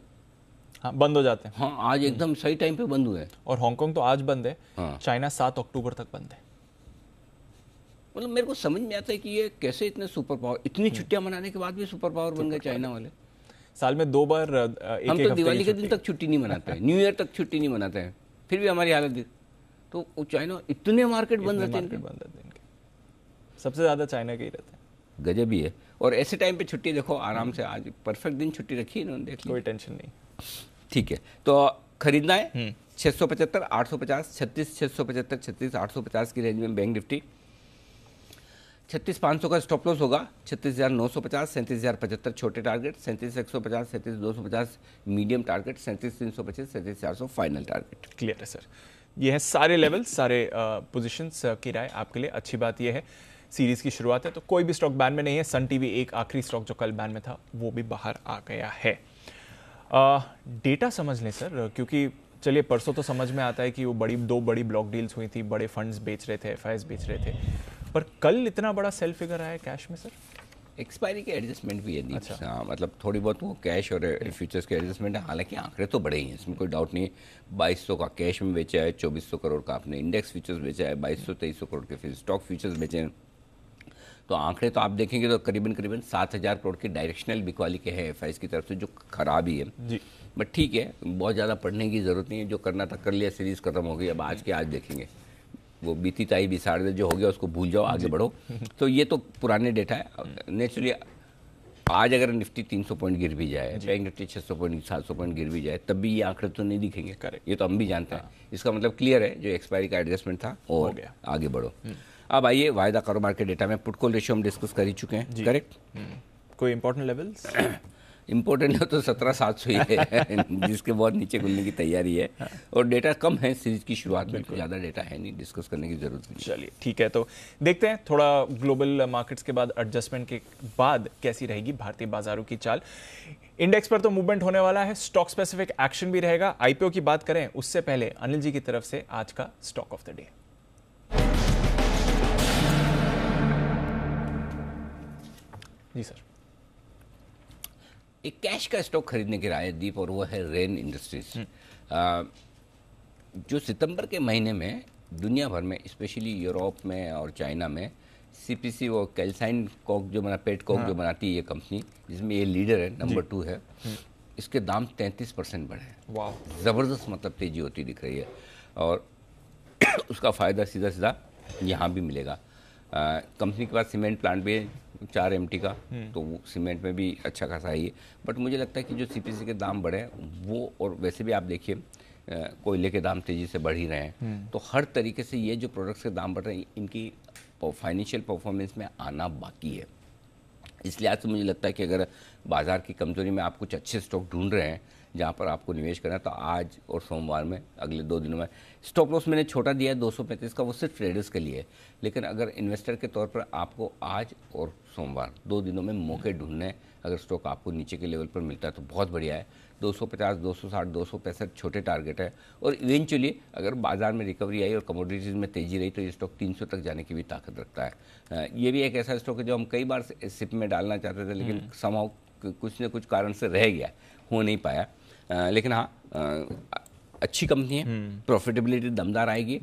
हाँ बंद हो जाते हैं हाँ आज हम्म। एकदम सही टाइम पे बंद हुए हैं और हांगकॉन्ग तो आज बंद है हाँ। चाइना सात अक्टूबर तक बंद है मतलब मेरे को समझ में आता है कि ये कैसे इतने सुपर पावर इतनी छुट्टियां मनाने के बाद भी सुपर पावर बन गए चाइना वाले साल में दो बार एक हम एक तो दिवाली के दिन तक छुट्टी नहीं मनाते हैं न्यू ईयर तक छुट्टी नहीं मनाते हैं फिर भी हमारी हालत तो चाइना इतने मार्केट बंद रहते हैं बंद रहते हैं सबसे ज़्यादा चाइना के ही रहते हैं गजब ही है और ऐसे टाइम पे छुट्टी देखो आराम से आज परफेक्ट दिन छुट्टी रखी है इन्होंने देख कोई टेंशन नहीं ठीक है तो खरीदना है हम्म। छः सौ पचहत्तर आठ सौ पचास छत्तीस छः सौ पचहत्तर छत्तीस आठ सौ पचास की रेंज में बैंक निफ्टी छत्तीस पाँच सौ का स्टॉप लॉस होगा छत्तीस हज़ार नौ सौ पचास सैंतीस हज़ार पचहत्तर छोटे टारगेट सैंतीस एक सौ पचास सैंतीस दो सौ पचास मीडियम टारगेट सैंतीस तीन सौ पच्चीस सैंतीस चार सौ फाइनल टारगेट क्लियर है सर ये है सारे लेवल सारे पोजिशन की राय आपके लिए अच्छी बात यह है सीरीज की शुरुआत है तो कोई भी स्टॉक बैन में नहीं है सन टीवी एक आखिरी स्टॉक जो कल बैन में था वो भी बाहर आ गया है डेटा समझ लें सर क्योंकि चलिए परसों तो समझ में आता है कि वो बड़ी दो बड़ी ब्लॉक डील्स हुई थी बड़े फंड्स बेच रहे थे एफ बेच रहे थे पर कल इतना बड़ा सेल फिगर आया कैश में सर एक्सपायरी के एडजस्टमेंट भी है अच्छा। हाँ मतलब थोड़ी बहुत वो कैश और फ्यूचर्स के एडजस्टमेंट है हालांकि आंकड़े तो बड़े ही हैं इसमें कोई डाउट नहीं बाईस सौ का कैश में बेचा है चौबीस सौ करोड़ का आपने इंडेक्स फ्यूचर्स बेचा है बाईस सौ तेईस सौ करोड़ के फिर स्टॉक फ्यूचर्स बेचे हैं तो आंकड़े तो आप देखेंगे तो करीबन करीबन सात हज़ार करोड़ के डायरेक्शनल बिकवाली के हैं एफ की तरफ से जो खराब ही है बट ठीक है बहुत ज़्यादा पढ़ने की ज़रूरत नहीं है जो करना था कर लिया सीरीज़ खत्म हो गई अब आज के आज देखेंगे वो बीती ताई तो बिसाड़ जो हो गया उसको भूल जाओ आगे बढ़ो तो ये तो पुराने डेटा है हम्म। नेचुरली आज अगर निफ्टी 300 पॉइंट गिर भी जाए बैंक निफ्टी 600 पॉइंट 700 पॉइंट गिर भी जाए तब भी ये आंकड़े तो नहीं दिखेंगे करें ये तो हम भी जानते हैं हाँ। इसका मतलब क्लियर है जो एक्सपायरी का एडजस्टमेंट था और हो गया आगे बढ़ो हम्म। अब आइए वायदा कारोबार के डेटा में पुटकोल रेशियो हम डिस्कस कर ही चुके हैं करेक्ट हम्म। कोई इंपॉर्टेंट लेवल्स [clears throat] इम्पोर्टेंट है तो सत्रह सात सौ ही है जिसके बहुत नीचे खुलने की तैयारी है हाँ। और डेटा कम है सीरीज की शुरुआत में तो ज़्यादा डेटा है नहीं डिस्कस करने की जरूरत नहीं चलिए ठीक है तो देखते हैं थोड़ा ग्लोबल मार्केट्स के बाद एडजस्टमेंट के बाद कैसी रहेगी भारतीय बाजारों की चाल इंडेक्स पर तो मूवमेंट होने वाला है स्टॉक स्पेसिफिक एक्शन भी रहेगा आईपीओ की बात करें उससे पहले अनिल जी की तरफ से आज का स्टॉक ऑफ द डे जी सर एक कैश का स्टॉक खरीदने की राय दीप और वो है रेन इंडस्ट्रीज हम्म। जो सितंबर के महीने में दुनिया भर में स्पेशली यूरोप में और चाइना में सीपीसी वो कैल्साइन कॉक जो बना पेट कॉक हाँ। जो बनाती है ये कंपनी जिसमें ये लीडर है नंबर टू है हम्म। इसके दाम 33 परसेंट बढ़े हैं ज़बरदस्त मतलब तेज़ी होती दिख रही है और [clears throat] उसका फ़ायदा सीधा सीधा यहाँ भी मिलेगा कंपनी के पास सीमेंट प्लांट भी है चार एम का हम्म। तो वो सीमेंट में भी अच्छा खासा ही है बट मुझे लगता है कि जो सी के दाम बढ़े हैं वो और वैसे भी आप देखिए कोयले के दाम तेज़ी से बढ़ ही रहे हैं हम्म। तो हर तरीके से ये जो प्रोडक्ट्स के दाम बढ़ रहे हैं इनकी फाइनेंशियल परफॉर्मेंस में आना बाकी है इसलिए आज से तो मुझे लगता है कि अगर बाज़ार की कमज़ोरी में आप कुछ अच्छे स्टॉक ढूंढ रहे हैं जहाँ पर आपको निवेश करना है तो आज और सोमवार में अगले दो दिनों में स्टॉप लॉस मैंने छोटा दिया है दो का वो सिर्फ ट्रेडर्स के लिए लेकिन अगर इन्वेस्टर के तौर पर आपको आज और सोमवार दो दिनों में मौके ढूंढने अगर स्टॉक आपको नीचे के लेवल पर मिलता है तो बहुत बढ़िया है 250, 260, सौ छोटे टारगेट है और इवेंचुअली अगर बाजार में रिकवरी आई और कमोडिटीज़ में तेज़ी रही तो ये स्टॉक 300 तक जाने की भी ताकत रखता है ये भी एक ऐसा स्टॉक है जो हम कई बार सिप में डालना चाहते थे लेकिन समाव हम्म। कुछ न कुछ कारण से रह गया हो नहीं पाया लेकिन हाँ अच्छी कंपनी है प्रॉफिटेबिलिटी हम्म। दमदार आएगी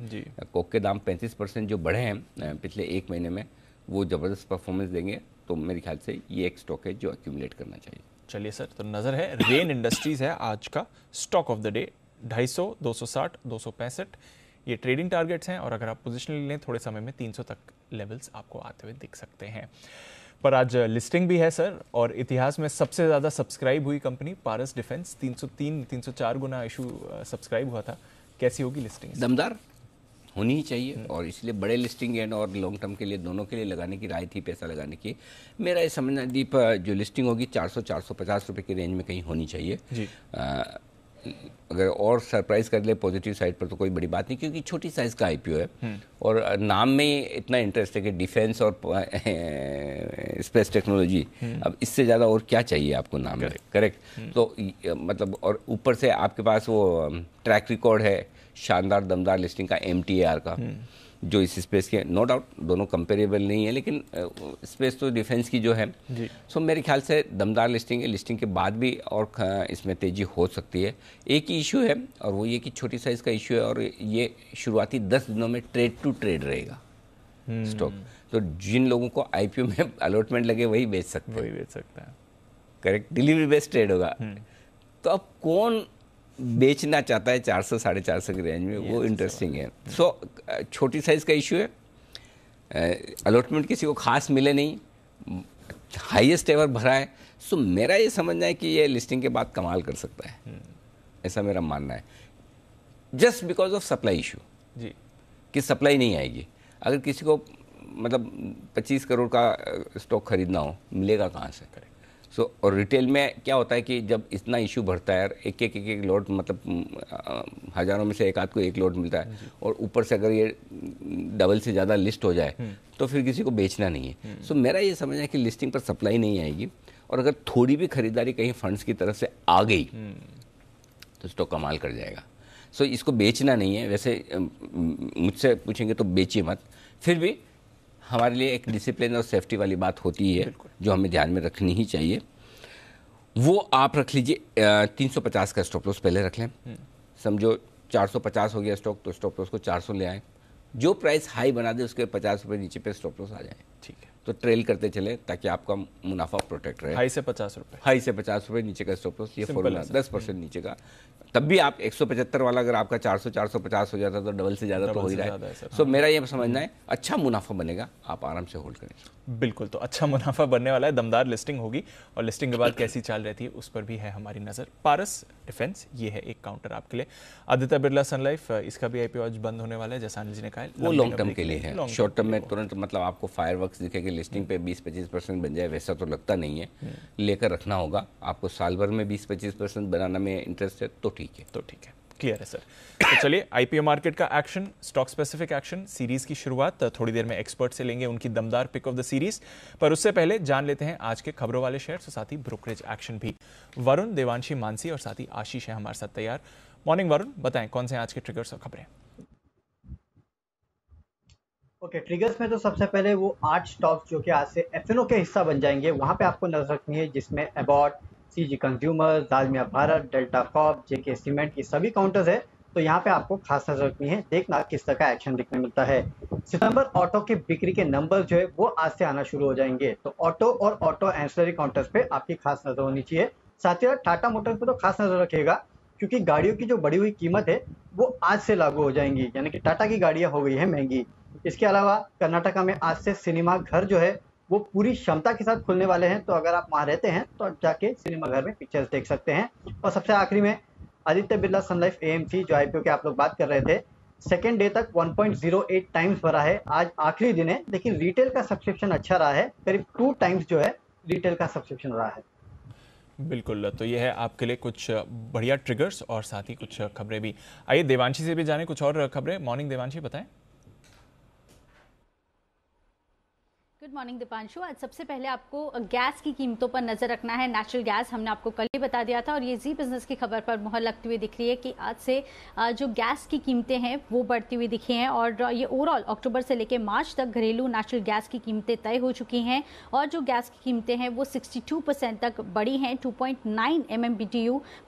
कोक के दाम 35 परसेंट जो बढ़े हैं पिछले एक महीने में वो ज़बरदस्त परफॉर्मेंस देंगे तो मेरे ख्याल से ये एक स्टॉक है जो एक्यूमुलेट करना चाहिए चलिए सर तो नज़र है रेन इंडस्ट्रीज़ है आज का स्टॉक ऑफ द डे ढाई सौ दो सौ साठ दो सौ पैंसठ ये ट्रेडिंग टारगेट्स हैं और अगर आप पोजिशन लें थोड़े समय में सौ तक लेवल्स आपको आते हुए दिख सकते हैं पर आज लिस्टिंग भी है सर और इतिहास में सबसे ज़्यादा सब्सक्राइब हुई कंपनी पारस डिफेंस 303 304 गुना इशू सब्सक्राइब uh, हुआ था कैसी होगी लिस्टिंग दमदार होनी ही चाहिए और इसलिए बड़े लिस्टिंग एंड और लॉन्ग टर्म के लिए दोनों के लिए लगाने की राय थी पैसा लगाने की मेरा ये समझना दीप जो लिस्टिंग होगी 400 450 रुपए की रेंज में कहीं होनी चाहिए uh, अगर और सरप्राइज कर ले पॉजिटिव साइड पर तो कोई बड़ी बात नहीं क्योंकि छोटी साइज का आईपीओ है हम्म। और नाम में इतना इंटरेस्ट है कि डिफेंस और स्पेस हम्म। टेक्नोलॉजी अब इससे ज़्यादा और क्या चाहिए आपको नाम में करेक्ट हम्म। तो मतलब और ऊपर से आपके पास वो ट्रैक रिकॉर्ड है शानदार दमदार लिस्टिंग का एम का जो इस स्पेस के नो डाउट दोनों कंपेरेबल नहीं है लेकिन स्पेस तो डिफेंस की जो है सो so, मेरे ख्याल से दमदार लिस्टिंग है लिस्टिंग के बाद भी और इसमें तेज़ी हो सकती है एक ही इशू है और वो ये कि छोटी साइज़ का इशू है और ये शुरुआती दस दिनों में ट्रेड टू ट्रेड रहेगा स्टॉक हम्म। तो जिन लोगों को आई में अलॉटमेंट [laughs] लगे वही बेच सकते वही बेच सकता है करेक्ट डिलीवरी बेस्ड ट्रेड होगा हम्म। तो अब कौन बेचना चाहता है चार सौ साढ़े चार सौ की रेंज में वो इंटरेस्टिंग है सो छोटी साइज़ का इशू है अलॉटमेंट किसी को खास मिले नहीं हाईएस्ट एवर भरा है सो मेरा ये समझना है कि ये लिस्टिंग के बाद कमाल कर सकता है हम्म। ऐसा मेरा मानना है just because of supply issue जी कि सप्लाई नहीं आएगी अगर किसी को मतलब 25 करोड़ का स्टॉक खरीदना हो मिलेगा कहाँ से करेक्ट सो so, और रिटेल में क्या होता है कि जब इतना इशू बढ़ता है एक एक एक एक लोड मतलब हज़ारों में से एक आध को एक लोड मिलता है हाँ और ऊपर से अगर ये डबल से ज़्यादा लिस्ट हो जाए हम्म। तो फिर किसी को बेचना नहीं है सो हम्म। so, मेरा ये समझ है कि लिस्टिंग पर सप्लाई नहीं आएगी और अगर थोड़ी भी खरीदारी कहीं फंड्स की तरफ से आ गई हम्म। तो स्टॉक कमाल कर जाएगा सो so, इसको बेचना नहीं है वैसे मुझसे पूछेंगे तो बेचिए मत फिर भी हमारे लिए एक डिसिप्लिन और सेफ्टी वाली बात होती है जो हमें ध्यान में रखनी ही चाहिए वो आप रख लीजिए 350 का स्टॉप लॉस पहले रख लें हम्म। समझो 450 हो गया स्टॉक तो स्टॉप लॉस को 400 ले आए जो प्राइस हाई बना दे उसके पचास रुपये नीचे पे स्टॉप लॉस आ जाए ठीक है तो ट्रेल करते चले ताकि आपका मुनाफा प्रोटेक्ट रहे हाई से पचास रुपए हाई से पचास रुपए नीचे का स्टॉप लॉस ये फॉर्मूला दस परसेंट नीचे का तब भी आप एक सौ पचहत्तर वाला अगर आपका चार सौ चार सौ पचास हो जाता तो डबल से ज़्यादा तो हो ही रहा है सो हाँ। मेरा ये समझना है अच्छा मुनाफा बनेगा आप आराम से होल्ड करें बिल्कुल तो अच्छा मुनाफा बनने वाला है दमदार लिस्टिंग होगी और लिस्टिंग के बाद कैसी चाल रहती है उस पर भी है हमारी नज़र पारस डिफेंस ये है एक काउंटर आपके लिए आदित्य बिरला सन लाइफ इसका भी आईपीओ आज बंद होने वाला है जैसा जी ने कहा वो लॉन्ग टर्म के लिए है शॉर्ट टर्म में तुरंत मतलब आपको फायर वर्क दिखेगी लिस्टिंग पे बीस पच्चीस परसेंट बन जाए वैसा तो लगता नहीं है हम्म। लेकर रखना होगा आपको साल भर में बीस पच्चीस परसेंट बनाना में इंटरेस्ट है तो ठीक है तो ठीक है क्लियर है सर तो चलिए आईपीओ मार्केट का action stock specific action series की शुरुआत तो थोड़ी देर में एक्सपर्ट से लेंगे उनकी दमदार पिक ऑफ द सीरीज पर उससे पहले जान लेते हैं आज के खबरों वाले शेयर साथ ही ब्रोकरेज एक्शन भी वरुण देवांशी मानसी और साथ ही आशीष है हमारे साथ तैयार मॉर्निंग वरुण बताएं कौन से आज के ट्रिगर्स और खबरें ओके okay, ट्रिगर्स में तो सबसे पहले वो आठ स्टॉक्स जो कि आज से एफ के हिस्सा बन जाएंगे वहां पे आपको नजर रखनी है जिसमें about CG consumer Dalmia Bharat Delta Corp JK cement की सभी काउंटर्स है तो यहाँ पे आपको खास नजर रखनी है देखना किस तरह का एक्शन देखने मिलता है सितंबर ऑटो के बिक्री के नंबर जो है वो आज से आना शुरू हो जाएंगे तो ऑटो और ऑटो एंसलरी काउंटर्स पे आपकी खास नजर होनी चाहिए साथ ही साथ टाटा मोटर्स पे तो खास नजर रखेगा क्योंकि गाड़ियों की जो बढ़ी हुई कीमत है वो आज से लागू हो जाएंगी यानी कि टाटा की गाड़ियां हो गई है महंगी इसके अलावा कर्नाटका में आज से सिनेमा घर जो है वो पूरी क्षमता के साथ खुलने वाले हैं तो अगर आप वहाँ रहते हैं तो आप जाके घर में पिक्चर्स देख सकते हैं और सबसे आखिरी में आदित्य बिरला सनलाइफ सी जो आईपीओ के आप लोग बात कर रहे थे सेकेंड डे तक 1.08 टाइम्स भरा है आज आखिरी दिन है लेकिन रिटेल का सब्सक्रिप्शन अच्छा रहा है करीब टू टाइम्स जो है रिटेल का सब्सक्रिप्शन रहा है बिल्कुल तो ये है आपके लिए कुछ बढ़िया ट्रिगर्स और साथ ही कुछ खबरें भी आइए देवांशी से भी जाने कुछ और खबरें मॉर्निंग देवांशी बताएं गुड मॉर्निंग दीपांशु आज सबसे पहले आपको गैस की कीमतों पर नजर रखना है नेचुरल गैस हमने आपको कल ही बता दिया था और ये जी बिजनेस की खबर पर मोहर लगती हुई दिख रही है कि आज से जो गैस की कीमतें हैं वो बढ़ती हुई दिखी हैं और ये ओवरऑल अक्टूबर से लेकर मार्च तक घरेलू नेचुरल गैस की कीमतें तय हो चुकी हैं और जो गैस की कीमतें हैं वो सिक्सटी तक बढ़ी हैं टू पॉइंट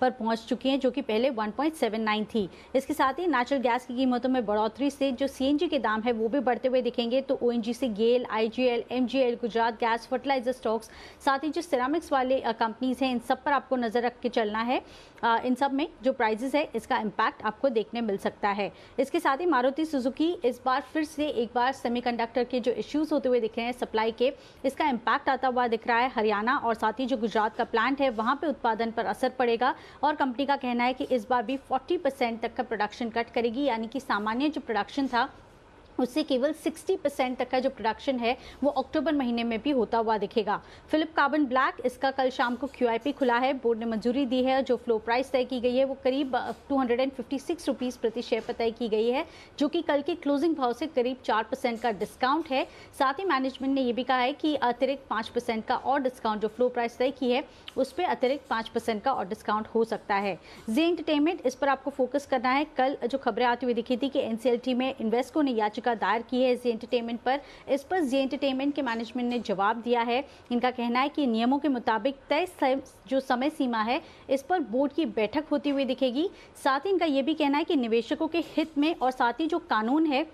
पर पहुँच चुकी हैं जो कि पहले वन थी इसके साथ ही नेचुरल गैस की कीमतों में बढ़ोतरी से जो सी के दाम है वो भी बढ़ते हुए दिखेंगे तो ओ से GAIL I L M G L Gujarat gas fertiliser stocks साथ ही जो सिरामिक्स वाले कंपनीज हैं इन सब पर आपको नज़र रख के चलना है इन सब में जो प्राइजेस है इसका इम्पैक्ट आपको देखने मिल सकता है इसके साथ ही मारुति सुजुकी इस बार फिर से एक बार सेमीकंडक्टर के जो इश्यूज होते हुए दिख रहे हैं सप्लाई के इसका इम्पैक्ट आता हुआ दिख रहा है हरियाणा और साथ ही जो गुजरात का प्लांट है वहाँ पर उत्पादन पर असर पड़ेगा और कंपनी का कहना है कि इस बार भी फोर्टी तक का प्रोडक्शन कट करेगी यानी कि सामान्य जो प्रोडक्शन था उससे केवल 60 परसेंट तक का जो प्रोडक्शन है वो अक्टूबर महीने में भी होता हुआ दिखेगा फिलिप कार्बन ब्लैक इसका कल शाम को क्यू खुला है बोर्ड ने मंजूरी दी है जो फ्लो प्राइस तय की गई है वो करीब टू हंड्रेड प्रति शेयर पर तय की गई है जो कि कल के क्लोजिंग भाव से करीब चार परसेंट का डिस्काउंट है साथ ही मैनेजमेंट ने यह भी कहा है कि अतिरिक्त पाँच परसेंट का और डिस्काउंट जो फ्लो प्राइस तय की है उस पर अतिरिक्त पाँच परसेंट का और डिस्काउंट हो सकता है जी एंटरटेनमेंट इस पर आपको फोकस करना है कल जो खबरें आती हुई दिखी थी कि एनसीएलटी में इन्वेस्को ने याचिका याचिका दायर की है जी एंटरटेनमेंट पर इस पर जी एंटरटेनमेंट के मैनेजमेंट ने जवाब दिया है इनका कहना है कि नियमों के मुताबिक तय जो समय सीमा है इस पर बोर्ड की बैठक होती हुई दिखेगी साथ ही इनका यह भी कहना है कि निवेशकों के हित में और साथ ही जो कानून है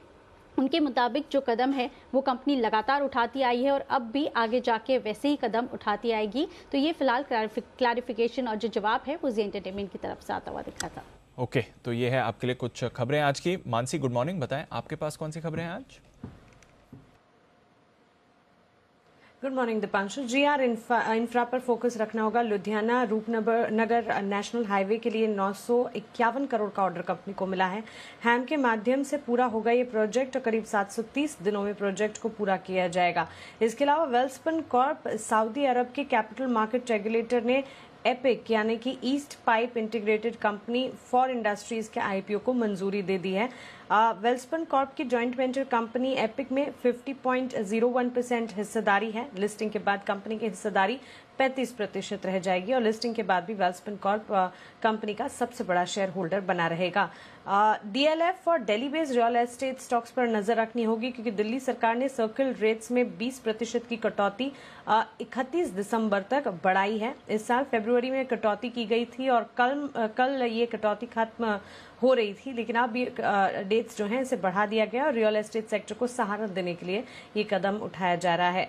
उनके मुताबिक जो कदम है वो कंपनी लगातार उठाती आई है और अब भी आगे जाके वैसे ही कदम उठाती आएगी तो ये फिलहाल क्लारिफिकेशन और जो जवाब है वो जी एंटरटेनमेंट की तरफ से आता हुआ दिखा था ओके okay, तो ये है आपके लिए कुछ खबरें आज की मानसी गुड मॉर्निंग बताएं आपके पास कौन सी खबरें हैं आज good morning Deepanshu ji R infra infra पर फोकस रखना होगा लुधियाना रूपनगर नगर नेशनल हाईवे के लिए नौ करोड़ का ऑर्डर कंपनी को मिला है हैम के माध्यम से पूरा होगा ये प्रोजेक्ट करीब 730 दिनों में प्रोजेक्ट को पूरा किया जाएगा इसके अलावा वेल्सपन कॉर्प सऊदी अरब के कैपिटल मार्केट रेगुलेटर ने एपिक यानी कि east pipe integrated company for industries के आईपीओ को मंजूरी दे दी है वेल्सपन कॉर्प की जॉइंट वेंचर कंपनी एपिक में 50.01 परसेंट हिस्सेदारी है लिस्टिंग के बाद कंपनी की हिस्सेदारी 35 प्रतिशत रह जाएगी और लिस्टिंग के बाद भी वेल्सपिन कॉर्प कंपनी का सबसे बड़ा शेयर होल्डर बना रहेगा डीएलएफ और Delhi based real estate stocks पर नजर रखनी होगी क्योंकि दिल्ली सरकार ने सर्किल रेट्स में 20 प्रतिशत की कटौती इकतीस दिसंबर तक बढ़ाई है इस साल फेब्रुवरी में कटौती की गई थी और कल कल ये कटौती खत्म हो रही थी लेकिन अब ये डेट्स जो है इसे बढ़ा दिया गया और रियल एस्टेट सेक्टर को सहारा देने के लिए ये कदम उठाया जा रहा है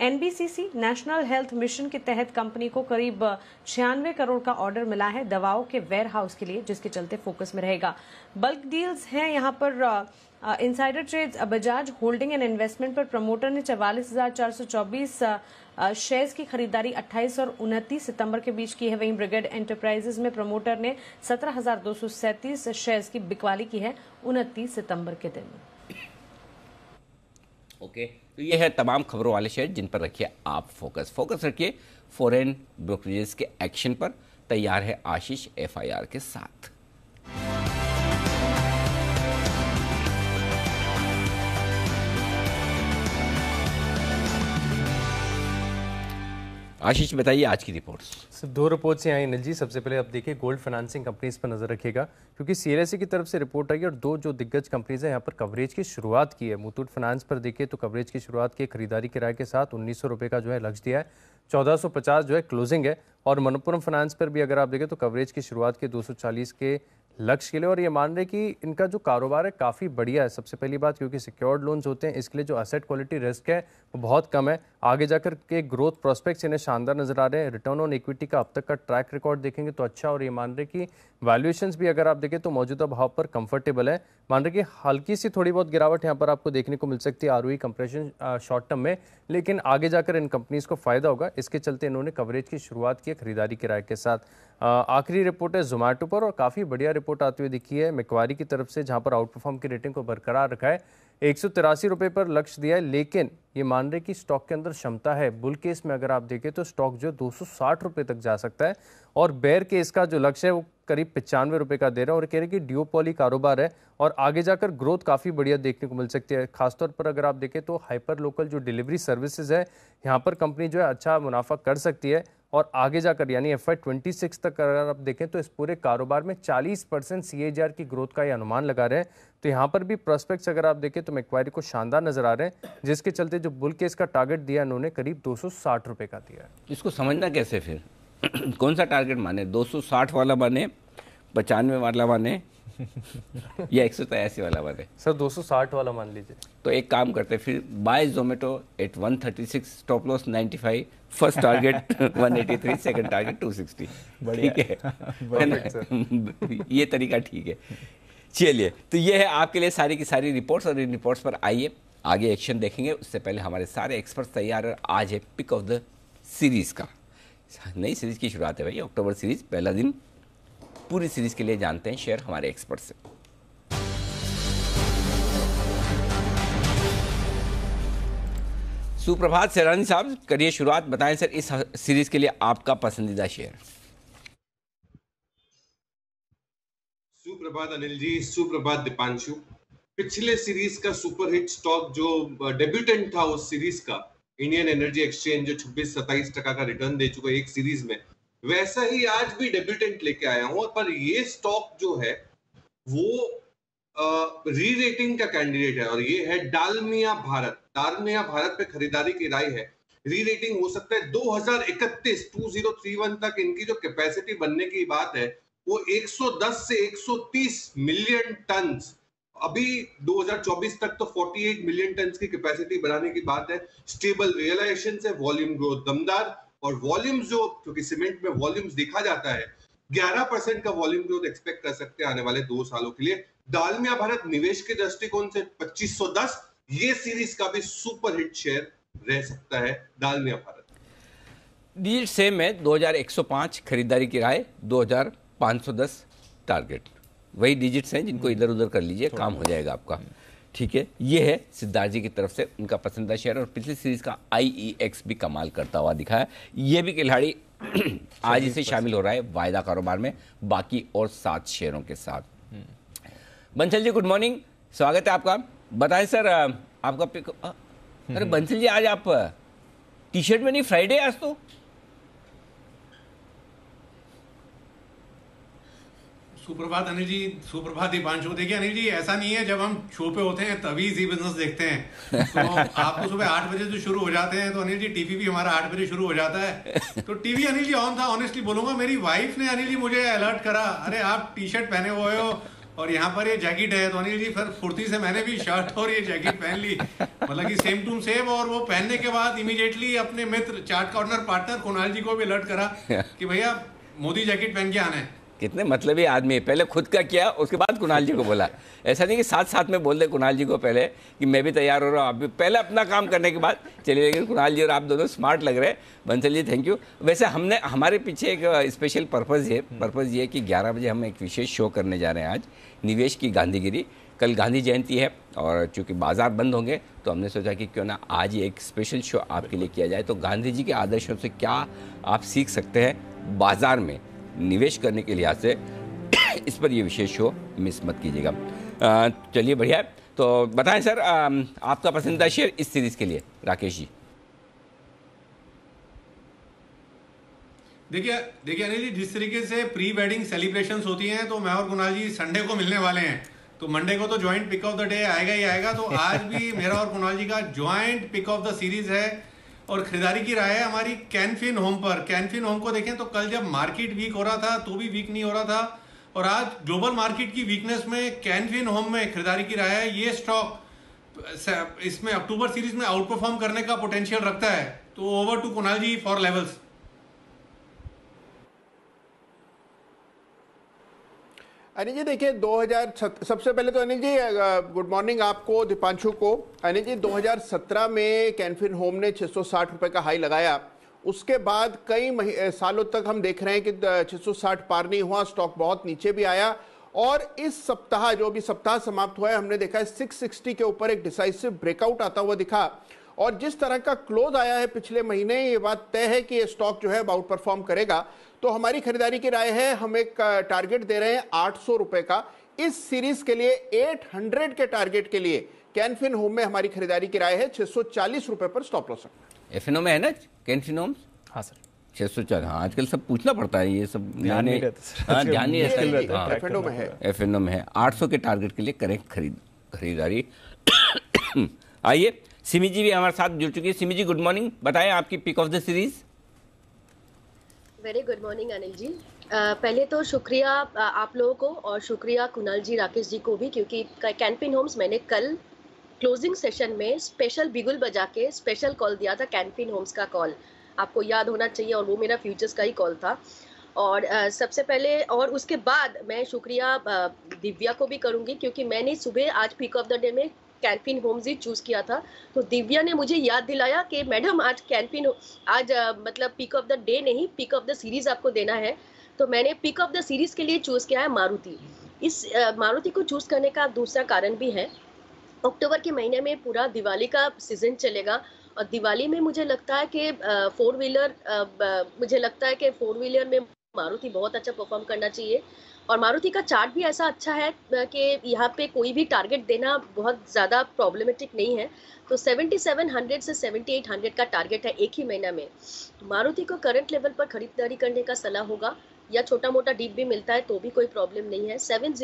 एनबीसीसी नेशनल हेल्थ मिशन के तहत कंपनी को करीब छियानवे करोड़ का ऑर्डर मिला है दवाओं के वेयर हाउस के लिए जिसके चलते फोकस में रहेगा बल्क डील्स हैं यहां पर insider trades Bajaj holding and investment पर प्रमोटर ने चवालीस हजार चार सौ चौबीस शेयर्स की खरीदारी 28 और 29 सितंबर के बीच की है वहीं ब्रिगेड एंटरप्राइजेज में प्रमोटर ने सत्रह हजार दो सौ सैंतीस शेयर्स की बिकवाली की है उनतीस सितंबर के दिन ओके okay. तो ये है तमाम खबरों वाले शेयर जिन पर रखिए आप फोकस फोकस रखिए फॉरेन ब्रोकरेजेस के एक्शन पर तैयार है आशीष एफआईआर के साथ आशीष बताइए आज की रिपोर्ट सर दो रिपोर्ट से आई अनिल जी सबसे पहले आप देखिए गोल्ड फाइनेंसिंग कंपनीज पर नजर रखेगा क्योंकि सीएलएससी की तरफ से रिपोर्ट आई और दो जो दिग्गज कंपनीज हैं यहाँ पर कवरेज की शुरुआत की है मुथूट फाइनेंस पर देखिए तो कवरेज की शुरुआत की खरीदारी किराए के साथ उन्नीस का जो है लक्ष्य दिया है चौदह जो है क्लोजिंग है और मनपुरम फाइनेंस पर भी अगर आप देखें तो कवरेज की शुरुआत की दो के लक्ष्य के लिए और ये मान रहे कि इनका जो कारोबार है काफ़ी बढ़िया है सबसे पहली बात क्योंकि सिक्योर्ड लोन्स होते हैं इसके लिए जो असेट क्वालिटी रिस्क है वो बहुत कम है आगे जाकर के ग्रोथ प्रोस्पेक्ट्स इन्हें शानदार नजर आ रहे हैं रिटर्न ऑन इक्विटी का अब तक का ट्रैक रिकॉर्ड देखेंगे तो अच्छा और ये मान रहे कि वैल्यूएशन भी अगर आप देखें तो मौजूदा भाव पर कंफर्टेबल है मान रहे कि हल्की सी थोड़ी बहुत गिरावट यहाँ पर आपको देखने को मिल सकती है आर कंप्रेशन शॉर्ट टर्म में लेकिन आगे जाकर इन कंपनीज़ को फ़ायदा होगा इसके चलते इन्होंने कवरेज की शुरुआत की खरीदारी किराए के साथ आखिरी रिपोर्ट है जोमैटो पर और काफ़ी बढ़िया रिपोर्ट आती हुई दिखी है मेकवारी की तरफ से जहाँ पर आउट परफॉर्म की रेटिंग को बरकरार रखा है एक सौ पर लक्ष्य दिया है लेकिन ये मान रहे कि स्टॉक के अंदर क्षमता है बुल केस में अगर आप देखें तो स्टॉक जो दो सौ तक जा सकता है और बेर केस का जो लक्ष्य है वो करीब पचानवे रुपये का दे रहा है और कह रहे हैं कि डिओपोली कारोबार है और आगे जाकर ग्रोथ काफ़ी बढ़िया देखने को मिल सकती है खासतौर पर अगर आप देखें तो हाइपर लोकल जो डिलीवरी सर्विसेज है यहाँ पर कंपनी जो है अच्छा मुनाफा कर सकती है और आगे जाकर यानी एफ आई तक अगर आप देखें तो इस पूरे कारोबार में 40 परसेंट सी की ग्रोथ का ये अनुमान लगा रहे हैं तो यहाँ पर भी प्रोस्पेक्ट्स अगर आप देखें तो मैक्वायरी को शानदार नजर आ रहे हैं जिसके चलते जो बुल केस का टारगेट दिया उन्होंने करीब दो रुपए का दिया है इसको समझना कैसे फिर [clears throat] कौन सा टारगेट माने दो वाला माने पचानवे वाला माने या एक सौ तिरासी वाला माने सर दो सौ साठ वाला मान लीजिए तो एक काम करते फिर buy Zomato at one thirty six stop loss ninety five first target one eighty three second target two sixty ठीक है [laughs] [laughs] ये तरीका ठीक है चलिए तो ये है आपके लिए सारी की सारी रिपोर्ट्स और इन रिपोर्ट्स पर आइए आगे एक्शन देखेंगे उससे पहले हमारे सारे एक्सपर्ट्स तैयार हैं आज है पिक ऑफ द सीरीज़ का नई सीरीज़ की शुरुआत है भाई अक्टूबर सीरीज़ पहला दिन पूरी सीरीज के लिए जानते हैं शेयर हमारे एक्सपर्ट से सुप्रभात सैरानी साहब करिए शुरुआत बताएं सर इस सीरीज के लिए आपका पसंदीदा शेयर सुप्रभात अनिल जी सुप्रभात दीपांशु पिछले सीरीज का सुपरहिट स्टॉक जो डेब्यूटेंट था उस सीरीज का इंडियन एनर्जी एक्सचेंज जो 26 सत्ताईस टका का रिटर्न दे चुका है एक सीरीज में वैसा ही आज भी डेब्यूटेंट लेके आया हूं पर ये स्टॉक जो है वो री रेटिंग का कैंडिडेट है और ये है डालमिया भारत डालमिया भारत पे खरीदारी की राय है री रेटिंग हो सकता है 2031 2031 तक इनकी जो कैपेसिटी बनने की बात है वो 110 से 130 मिलियन टन अभी 2024 तक तो 48 मिलियन टन की कैपेसिटी बनाने की बात है स्टेबल रियलाइजेशन से वॉल्यूम ग्रोथ दमदार और वॉल्यूम जो क्योंकि सीमेंट में वॉल्यूम्स देखा जाता है 11 परसेंट का वॉल्यूम ग्रोथ एक्सपेक्ट कर सकते हैं आने वाले दो सालों के लिए डालमिया भारत निवेश के दृष्टिकोण से 2510 ये सीरीज का भी सुपर हिट शेयर रह सकता है डालमिया भारत डील सेम है 2105 खरीदारी की किराए 2510 टारगेट वही डिजिट्स हैं जिनको इधर उधर कर लीजिए काम हो जाएगा आपका ठीक है ये है सिद्धार्थ जी की तरफ से उनका पसंदीदा शेयर और पिछली सीरीज का एक्स e भी कमाल करता हुआ दिखा है ये भी खिलाड़ी [coughs] आज इसे शामिल हो रहा है वायदा कारोबार में बाकी और सात शेयरों के साथ हम्म। बंसल जी गुड मॉर्निंग स्वागत है आपका बताएं सर आपका पिक अरे हम्म। बंसल जी आज आप टी शर्ट में नहीं फ्राइडे आज तो सुप्रभात अनिल जी सुप्रभात दीपांशु देखिए अनिल जी ऐसा नहीं है जब हम शो पे होते हैं तभी जी बिजनेस देखते हैं तो [laughs] आप तो सुबह आठ बजे से शुरू हो जाते हैं तो अनिल जी टीवी भी हमारा आठ बजे शुरू हो जाता है [laughs] तो टीवी अनिल जी ऑन था ऑनेस्टली बोलूंगा मेरी वाइफ ने अनिल जी मुझे अलर्ट करा अरे आप टी शर्ट पहने हुए हो और यहाँ पर ये जैकेट है तो अनिल जी फिर फुर्ती से मैंने भी शर्ट और ये जैकेट पहन ली मतलब कि सेम टू सेम और वो पहनने के बाद इमीडिएटली अपने मित्र chart corner partner Kunal ji को भी अलर्ट करा [laughs] कि भैया मोदी जैकेट पहन के आना है कितने मतलब ही आदमी है पहले खुद का किया उसके बाद कुणाल जी को बोला ऐसा नहीं कि साथ साथ में बोल दे कुणाल जी को पहले कि मैं भी तैयार हो रहा हूँ आप भी पहले अपना काम करने के बाद चलिए लेकिन कुणाल जी और आप दोनों स्मार्ट लग रहे हैं बंसल जी थैंक यू वैसे हमने हमारे पीछे एक स्पेशल पर्पज़ है पर्पज़ ये कि ग्यारह बजे हम एक विशेष शो करने जा रहे हैं आज निवेश की गांधीगिरी कल गांधी जयंती है और चूंकि बाजार बंद होंगे तो हमने सोचा कि क्यों ना आज एक स्पेशल शो आपके लिए किया जाए तो गांधी जी के आदर्शों से क्या आप सीख सकते हैं बाजार में निवेश करने के लिहाज से [coughs] इस पर ये विशेष शो मिस मत कीजिएगा चलिए बढ़िया तो बताएं सर आपका पसंदीदा शेयर इस सीरीज़ के लिए राकेश जी देखिए देखिए अनिल जी जिस तरीके से प्री वेडिंग सेलिब्रेशन होती हैं तो मैं और कुणाल जी संडे को मिलने वाले हैं तो मंडे को तो joint pick of the day आएगा ही आएगा तो आज भी मेरा और कुणाल जी का joint pick of the series है और खरीदारी की राय है हमारी कैनफिन होम पर कैनफिन होम को देखें तो कल जब मार्केट वीक हो रहा था तो भी वीक नहीं हो रहा था और आज ग्लोबल मार्केट की वीकनेस में कैनफिन होम में खरीदारी की राय है ये स्टॉक इसमें अक्टूबर सीरीज में आउट परफॉर्म करने का पोटेंशियल रखता है तो over to Kunal ji for levels Anil ji देखिए 2000 सबसे पहले तो अनिल जी गुड मॉर्निंग आपको दीपांशु को अनिल जी 2017 में कैनफिन होम ने 660 रुपए का हाई लगाया उसके बाद कई सालों तक हम देख रहे हैं कि 660 पार नहीं हुआ स्टॉक बहुत नीचे भी आया और इस सप्ताह जो भी सप्ताह समाप्त हुआ है हमने देखा है 660 के ऊपर एक डिसाइसिव ब्रेकआउट आता हुआ दिखा और जिस तरह का क्लोज आया है पिछले महीने ये बात तय है कि ये स्टॉक जो है आउट परफॉर्म करेगा तो हमारी खरीदारी की राय है हम एक टारगेट दे रहे हैं आठ सौ रुपए का इस सीरीज के लिए 800 के टारगेट के लिए कैनफिन होम में हमारी खरीदारी की राय है चालीस रुपए पर स्टॉप लॉस एन ओ में है ना कैनफिन होम हाँ सर छह सौ चार हाँ आजकल सब पूछना पड़ता है ये सब ध्यान नहीं एफ एन ओ में है आठ सौ के टारगेट के लिए करेक्ट खरीद खरीदारी [coughs] आइए सिमी जी भी हमारे साथ जुड़ चुकी है सिमी जी गुड मॉर्निंग बताएं आपकी pick of the series very good morning Anil ji पहले तो शुक्रिया uh, आप लोगों को और शुक्रिया कुणाल जी राकेश जी को भी क्योंकि कैंपिन होम्स मैंने कल क्लोजिंग सेशन में स्पेशल बिगुल बजा के स्पेशल कॉल दिया था कैंपिन होम्स का कॉल आपको याद होना चाहिए और वो मेरा फ्यूचर्स का ही कॉल था और uh, सबसे पहले और उसके बाद मैं शुक्रिया uh, दिव्या को भी करूँगी क्योंकि मैंने सुबह आज पिक ऑफ द डे में कैनफिन होम्स ही चूज़ किया था तो दिव्या ने मुझे याद दिलाया कि मैडम आज कैनफिन आज आ, मतलब पिक ऑफ द डे नहीं पिक ऑफ द सीरीज़ आपको देना है तो मैंने पिक ऑफ द सीरीज़ के लिए चूज़ किया है मारुति इस मारुति को चूज़ करने का दूसरा कारण भी है अक्टूबर के महीने में पूरा दिवाली का सीज़न चलेगा और दिवाली में मुझे लगता है कि फोर व्हीलर मुझे लगता है कि फोर व्हीलर में मारुति बहुत अच्छा परफॉर्म करना चाहिए और मारुति का चार्ट भी ऐसा अच्छा है कि यहाँ पे कोई भी टारगेट देना बहुत ज़्यादा प्रॉब्लमेटिक नहीं है तो 7700 से 7800 का टारगेट है एक ही महीना में मारुति को करंट लेवल पर खरीदारी करने का सलाह होगा या छोटा मोटा डीप भी मिलता है तो भी कोई प्रॉब्लम नहीं है सेवन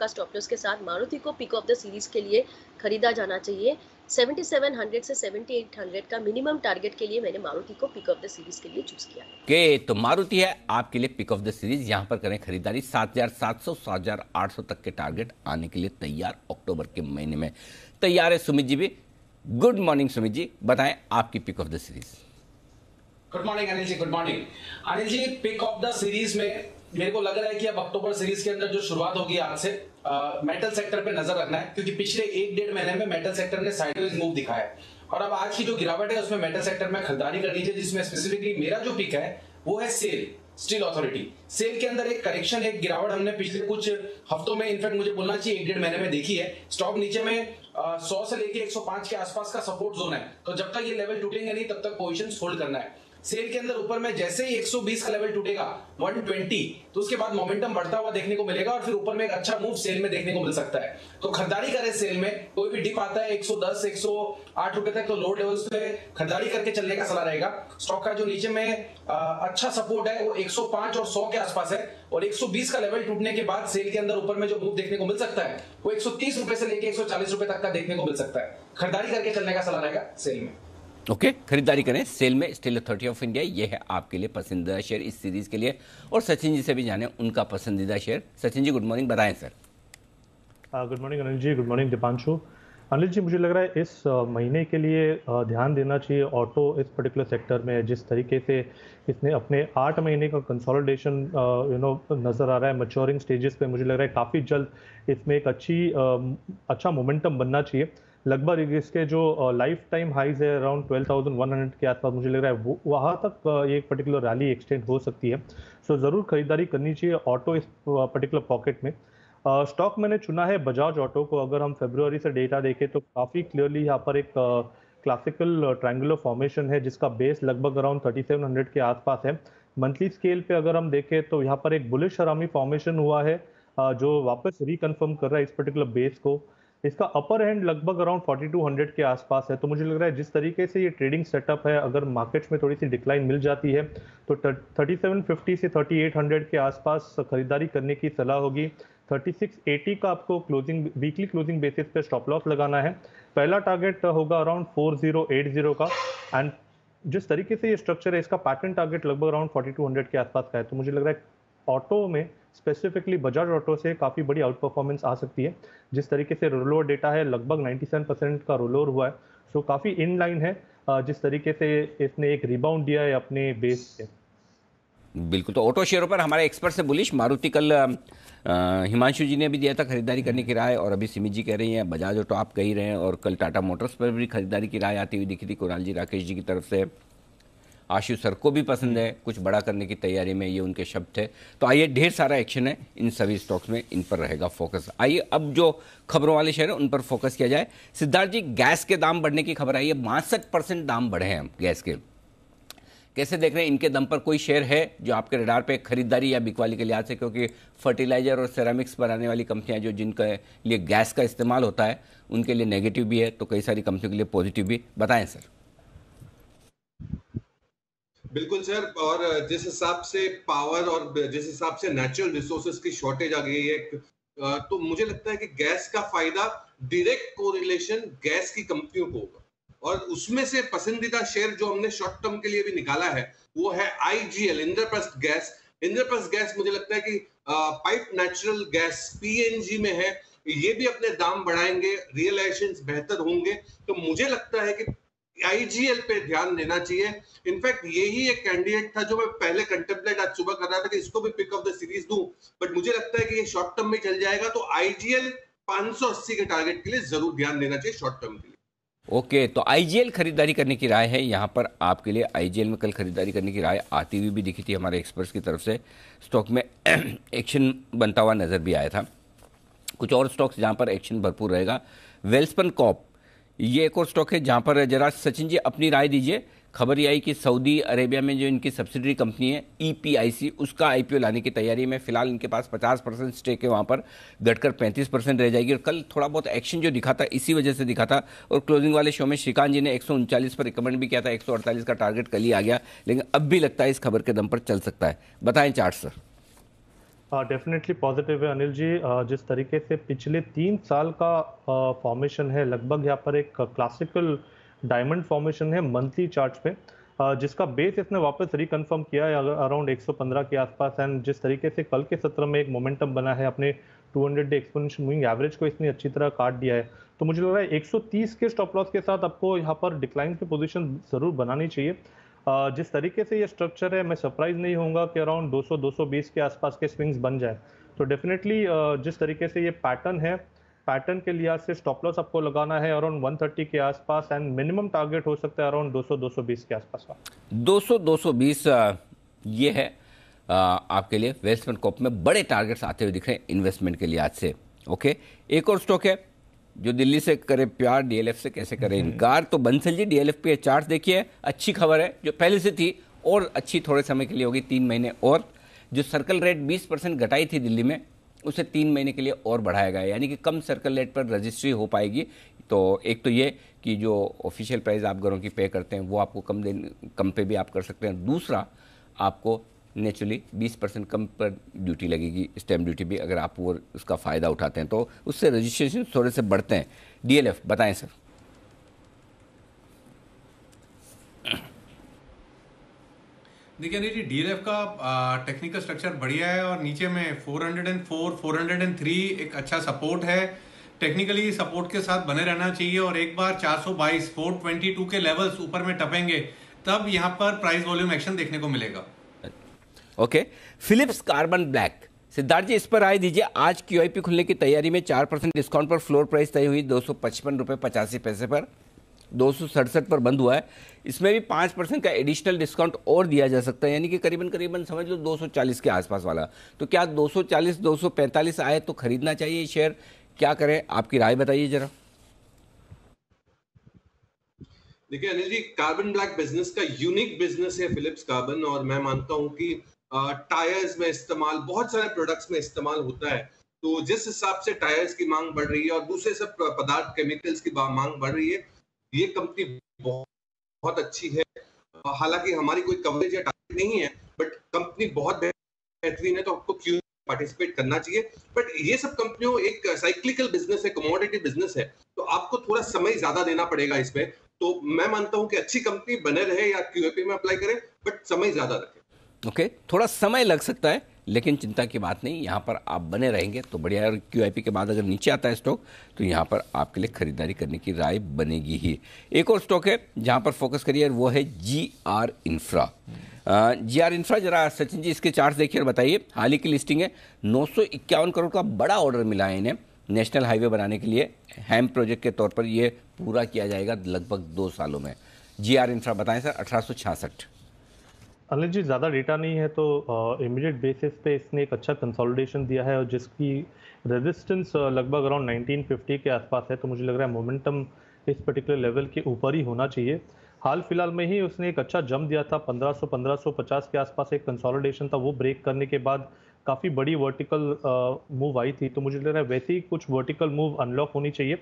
का स्टॉपलॉस के साथ मारुति को पिक ऑफ द सीरीज के लिए खरीदा जाना चाहिए 7700 से 7800 का मिनिमम टारगेट के लिए मैंने मारुति को पिक ऑफ द सीरीज के लिए चूज किया के तो मारुति है आपके लिए पिक ऑफ द सीरीज यहाँ पर करें खरीदारी 7700 7800 तक के टारगेट आने के लिए तैयार अक्टूबर के महीने में तैयार है सुमित जी भी गुड मॉर्निंग सुमित जी बताएं आपकी pick of the series good morning Anil ji good morning Anil ji pick of the series में मेरे को लग रहा है कि अब अक्टूबर सीरीज के अंदर जो शुरुआत होगी आज से मेटल सेक्टर पे नजर रखना है क्योंकि पिछले एक डेढ़ महीने में मेटल सेक्टर ने साइडवेज मूव दिखाया है और अब आज की जो गिरावट है उसमें मेटल सेक्टर में खरीदारी करनी चाहिए जिसमें स्पेसिफिकली मेरा जो पिक है वो है सेल स्टील अथॉरिटी सेल के अंदर एक करेक्शन एक गिरावट हमने पिछले कुछ हफ्तों में इनफैक्ट मुझे बोलना चाहिए एक डेढ़ महीने में देखी है स्टॉक नीचे में सौ से लेके एक के आसपास का सपोर्ट जोन है तो जब तक ये लेवल टूटेंगे नहीं तब तक पोजिशन होल्ड करना है सेल के अंदर ऊपर में जैसे ही 120 का लेवल टूटेगा 120 तो उसके बाद मोमेंटम बढ़ता हुआ देखने को मिलेगा और फिर ऊपर में एक अच्छा मूव सेल में देखने को मिल सकता है तो खरीदारी करें सेल में कोई भी डिप आता है 110 108 रुपए तक तो लो लेवल्स पे खरीदारी करके चलने का सलाह रहेगा स्टॉक का जो नीचे में आ, अच्छा सपोर्ट है वो 105 और 100 के आसपास है और 120 का लेवल टूटने के बाद सेल के अंदर ऊपर में जो मूव देखने को मिल सकता है वो 130 रुपए से लेके 140 रुपए तक का देखने को मिल सकता है खरीदारी करके चलने का सलाह रहेगा सेल में ओके okay, खरीदारी करें सेल में स्टील अथॉरिटी ऑफ इंडिया ये है आपके लिए पसंदीदा शेयर इस सीरीज के लिए और सचिन जी से भी जाने उनका पसंदीदा share Sachin ji good morning बताएं sir good morning Anil ji good morning Deepanshu Anil ji मुझे लग रहा है इस महीने के लिए ध्यान देना चाहिए ऑटो इस पर्टिकुलर सेक्टर में जिस तरीके से इसने अपने आठ महीने का कंसोलिडेशन यू नो नज़र आ रहा है मच्योरिंग स्टेजेस पे मुझे लग रहा है काफ़ी जल्द इसमें एक अच्छी अच्छा मोमेंटम बनना चाहिए लगभग इसके जो लाइफ टाइम हाईज है अराउंड 12,100 के आसपास मुझे लग रहा है वो वहाँ तक ये एक पर्टिकुलर रैली एक्सटेंड हो सकती है सो so, ज़रूर खरीदारी करनी चाहिए ऑटो इस पर्टिकुलर पॉकेट में स्टॉक uh, मैंने चुना है बजाज ऑटो को अगर हम फेब्रुवरी से डेटा देखें तो काफ़ी क्लियरली यहाँ पर एक क्लासिकल ट्रायंगुलर फॉर्मेशन है जिसका बेस लगभग अराउंड थर्टी के आसपास है मंथली स्केल पे अगर हम देखें तो यहाँ पर एक बुलिश हरामी फॉर्मेशन हुआ है जो वापस रिकन्फर्म कर रहा है इस पर्टिकुलर बेस को इसका अपर हैंड लगभग अराउंड 4200 के आसपास है तो मुझे लग रहा है जिस तरीके से ये ट्रेडिंग सेटअप है अगर मार्केट्स में थोड़ी सी डिक्लाइन मिल जाती है तो 3750 से 3800 के आसपास खरीदारी करने की सलाह होगी 3680 का आपको क्लोजिंग वीकली क्लोजिंग बेसिस पे स्टॉप लॉस लगाना है पहला टारगेट होगा अराउंड 4080 का एंड जिस तरीके से ये स्ट्रक्चर है इसका पैटर्न टारगेट लगभग अराउंड 4200 के आसपास का है तो मुझे लग रहा है ऑटो में स्पेसिफिकली बजाज ऑटो से काफ़ी बड़ी आउट परफॉर्मेंस आ सकती है जिस तरीके से रोल ओवर डेटा है लगभग 97 परसेंट का रोल ओवर हुआ है सो काफ़ी इन लाइन है जिस तरीके से इसने एक रिबाउंड दिया है अपने बेस से बिल्कुल तो ऑटो शेयरों पर हमारे एक्सपर्ट से बुलिश मारुति कल हिमांशु जी ने भी दिया था खरीदारी करने की राय और अभी सिमी जी कह रही हैं बजाज ऑटो आप कह ही रहे हैं और कल टाटा मोटर्स पर भी खरीदारी की राय आती हुई दिखी थी कुणाल जी राकेश जी की तरफ से आशु सर को भी पसंद है कुछ बड़ा करने की तैयारी में ये उनके शब्द थे तो आइए ढेर सारा एक्शन है इन सभी स्टॉक्स में इन पर रहेगा फोकस आइए अब जो खबरों वाले शेयर हैं उन पर फोकस किया जाए सिद्धार्थ जी गैस के दाम बढ़ने की खबर आई है बासठ परसेंट दाम बढ़े हैं गैस के कैसे देख रहे हैं इनके दम पर कोई शेयर है जो आपके रडार पे खरीदारी या बिकवाली के लिहाज से क्योंकि फर्टिलाइजर और सेरामिक्स बनाने वाली कंपनियां जो जिनके लिए गैस का इस्तेमाल होता है उनके लिए नेगेटिव भी है तो कई सारी कंपनियों के लिए पॉजिटिव भी बताएं सर बिल्कुल सर और जिस हिसाब से पावर और जिस हिसाब से नेचुरल रिसोर्सेज की शॉर्टेज आ गई है तो मुझे लगता है कि गैस का फायदा डायरेक्ट कोरिलेशन गैस की कंपनियों को होगा और उसमें से पसंदीदा शेयर जो हमने शॉर्ट टर्म के लिए भी निकाला है वो है IGL Indraprastha gas Indraprastha gas मुझे लगता है कि पाइप नेचुरल गैस पीएनजी में है ये भी अपने दाम बढ़ाएंगे रियलाइजेशन बेहतर होंगे तो मुझे लगता है कि आईजीएल पे ध्यान देना चाहिए इनफैक्ट यही एक कैंडिडेट था जो मैं पहले कंटेम्पलेट आज सुबह कर रहा था कि इसको भी पिक ऑफ द सीरीज दूं बट मुझे लगता है कि ये शॉर्ट टर्म में चल जाएगा तो आईजीएल 580 के टारगेट के लिए जरूर ध्यान देना चाहिए शॉर्ट टर्म के लिए ओके तो आईजीएल खरीदारी करने की राय है यहाँ पर आपके लिए आईजीएल में कल खरीदारी करने की राय आती हुई भी दिखी थी हमारे एक्सपर्ट्स की तरफ से स्टॉक में एक्शन [clears throat] बनता हुआ नज़र भी आया था कुछ और स्टॉक्स जहाँ पर एक्शन भरपूर रहेगा वेल्सपन कॉप ये एक और स्टॉक है जहाँ पर जरा सचिन जी अपनी राय दीजिए खबर ये आई कि सऊदी अरेबिया में जो इनकी सब्सिडरी कंपनी है ईपीआईसी e उसका आईपीओ लाने की तैयारी में फिलहाल इनके पास 50 परसेंट स्टेक है वहाँ पर घटकर 35 परसेंट रह जाएगी और कल थोड़ा बहुत एक्शन जो दिखा था इसी वजह से दिखा था और क्लोजिंग वाले शो में श्रीकांत जी ने एक पर रिकमेंड भी किया था एक का टारगेट कल ही आ गया लेकिन अब भी लगता है इस खबर के दम पर चल सकता है बताएं चार्ट सर डेफिनेटली हाँ, पॉजिटिव है अनिल जी जिस तरीके से पिछले तीन साल का फॉर्मेशन है लगभग यहाँ पर एक क्लासिकल डायमंड फॉर्मेशन है मंथली चार्ट पे जिसका बेस इसने वापस रिकन्फर्म किया है अराउंड 115 के आसपास एंड जिस तरीके से कल के सत्र में एक मोमेंटम बना है अपने 200 डे एक्सपोनेंशियल मूविंग एवरेज को इसने अच्छी तरह काट दिया है तो मुझे लग रहा है 130 के स्टॉप लॉस के साथ आपको यहाँ पर डिक्लाइन की पोजीशन जरूर बनानी चाहिए जिस तरीके से ये स्ट्रक्चर है मैं सरप्राइज नहीं होऊंगा कि अराउंड 200-220 के आसपास के स्विंग्स बन जाए तो डेफिनेटली जिस तरीके से ये पैटर्न है पैटर्न के लिहाज से स्टॉप लॉस आपको लगाना है अराउंड 130 के आसपास एंड मिनिमम टारगेट हो सकता है अराउंड 200-220 के आसपास का 200-220 ये है आपके लिए वेस्टमेंट कॉप में बड़े टारगेट्स आते हुए दिख रहे हैं इन्वेस्टमेंट के लिहाज से ओके एक और स्टॉक है जो दिल्ली से करे प्यार डीएलएफ से कैसे करे हम्म। इनकार तो बंसल जी डीएलएफ पे चार्ट देखिए अच्छी खबर है जो पहले से थी और अच्छी थोड़े समय के लिए होगी तीन महीने और जो सर्कल रेट 20 परसेंट घटाई थी दिल्ली में उसे तीन महीने के लिए और बढ़ाया गया यानी कि कम सर्कल रेट पर रजिस्ट्री हो पाएगी तो एक तो ये कि जो ऑफिशियल प्राइस आप घरों की पे करते हैं वो आपको कम दिन कम पे भी आप कर सकते हैं दूसरा आपको नेचुरली 20 परसेंट कम पर ड्यूटी लगेगी स्टैम्प ड्यूटी भी अगर आप वो उसका फ़ायदा उठाते हैं तो उससे रजिस्ट्रेशन थोड़े से बढ़ते हैं डीएलएफ बताएं सर देखिए अनिल जी डी का टेक्निकल स्ट्रक्चर बढ़िया है और नीचे में 404, 403 एक अच्छा सपोर्ट है टेक्निकली सपोर्ट के साथ बने रहना चाहिए और एक बार 422, 422 के लेवल्स ऊपर में टपेंगे तब यहाँ पर प्राइस वॉल्यूम एक्शन देखने को मिलेगा okay Philips carbon black Siddharth ji इस पर राय दीजिए आज क्यू खुलने की तैयारी में चार परसेंट डिस्काउंट पर फ्लोर प्राइस तय हुई दो सौ पचपन रुपये पचासी पैसे पर दो सौ सड़सठ पर बंद हुआ है इसमें भी पाँच परसेंट का एडिशनल डिस्काउंट और दिया जा सकता है यानी कि करीबन करीबन समझ लो चालीस के आसपास वाला तो क्या सौ पैंतालीस आए तो खरीदना चाहिए शेयर क्या करें आपकी राय बताइए जरा देखिए Anil ji carbon black business का यूनिक बिजनेस है फिलिप्स कार्बन और मैं मानता हूं कि टायर्स में इस्तेमाल बहुत सारे प्रोडक्ट्स में इस्तेमाल होता है तो जिस हिसाब से टायर्स की मांग बढ़ रही है और दूसरे सब पदार्थ केमिकल्स की मांग बढ़ रही है ये कंपनी बहुत, बहुत अच्छी है हालांकि हमारी कोई कवरेज या टारगेट नहीं है बट कंपनी बहुत बेहतरीन है तो आपको क्यों पार्टिसिपेट करना चाहिए बट ये सब कंपनियों एक साइक्लिकल बिजनेस है कमोडिटी बिजनेस है तो आपको थोड़ा समय ज्यादा देना पड़ेगा इसमें तो मैं मानता हूँ कि अच्छी कंपनी बने रहे या क्यूएपी में अप्लाई करें बट समय ज्यादा रखें ओके थोड़ा समय लग सकता है लेकिन चिंता की बात नहीं यहाँ पर आप बने रहेंगे तो बढ़िया और क्यू के बाद अगर नीचे आता है स्टॉक तो यहाँ पर आपके लिए खरीदारी करने की राय बनेगी ही एक और स्टॉक है जहाँ पर फोकस करिए वो है G R infra G R infra जरा सचिन जी इसके चार्ट देखिए और बताइए हाल ही की लिस्टिंग है नौ करोड़ का बड़ा ऑर्डर मिला है इन्हें नेशनल हाईवे बनाने के लिए हैम प्रोजेक्ट के तौर पर यह पूरा किया जाएगा लगभग दो सालों में जी आर इंफ्रा बताएं सर अठारह अनिल जी ज़्यादा डेटा नहीं है तो इमीडिएट बेसिस पे इसने एक अच्छा कंसोलिडेशन दिया है और जिसकी रेजिस्टेंस लगभग अराउंड 1950 के आसपास है तो मुझे लग रहा है मोमेंटम इस पर्टिकुलर लेवल के ऊपर ही होना चाहिए हाल फिलहाल में ही उसने एक अच्छा जम दिया था 1500 1550 के आसपास एक कंसोलिडेशन था वो ब्रेक करने के बाद काफ़ी बड़ी वर्टिकल मूव आई थी तो मुझे लग रहा है वैसे ही कुछ वर्टिकल मूव अनलॉक होनी चाहिए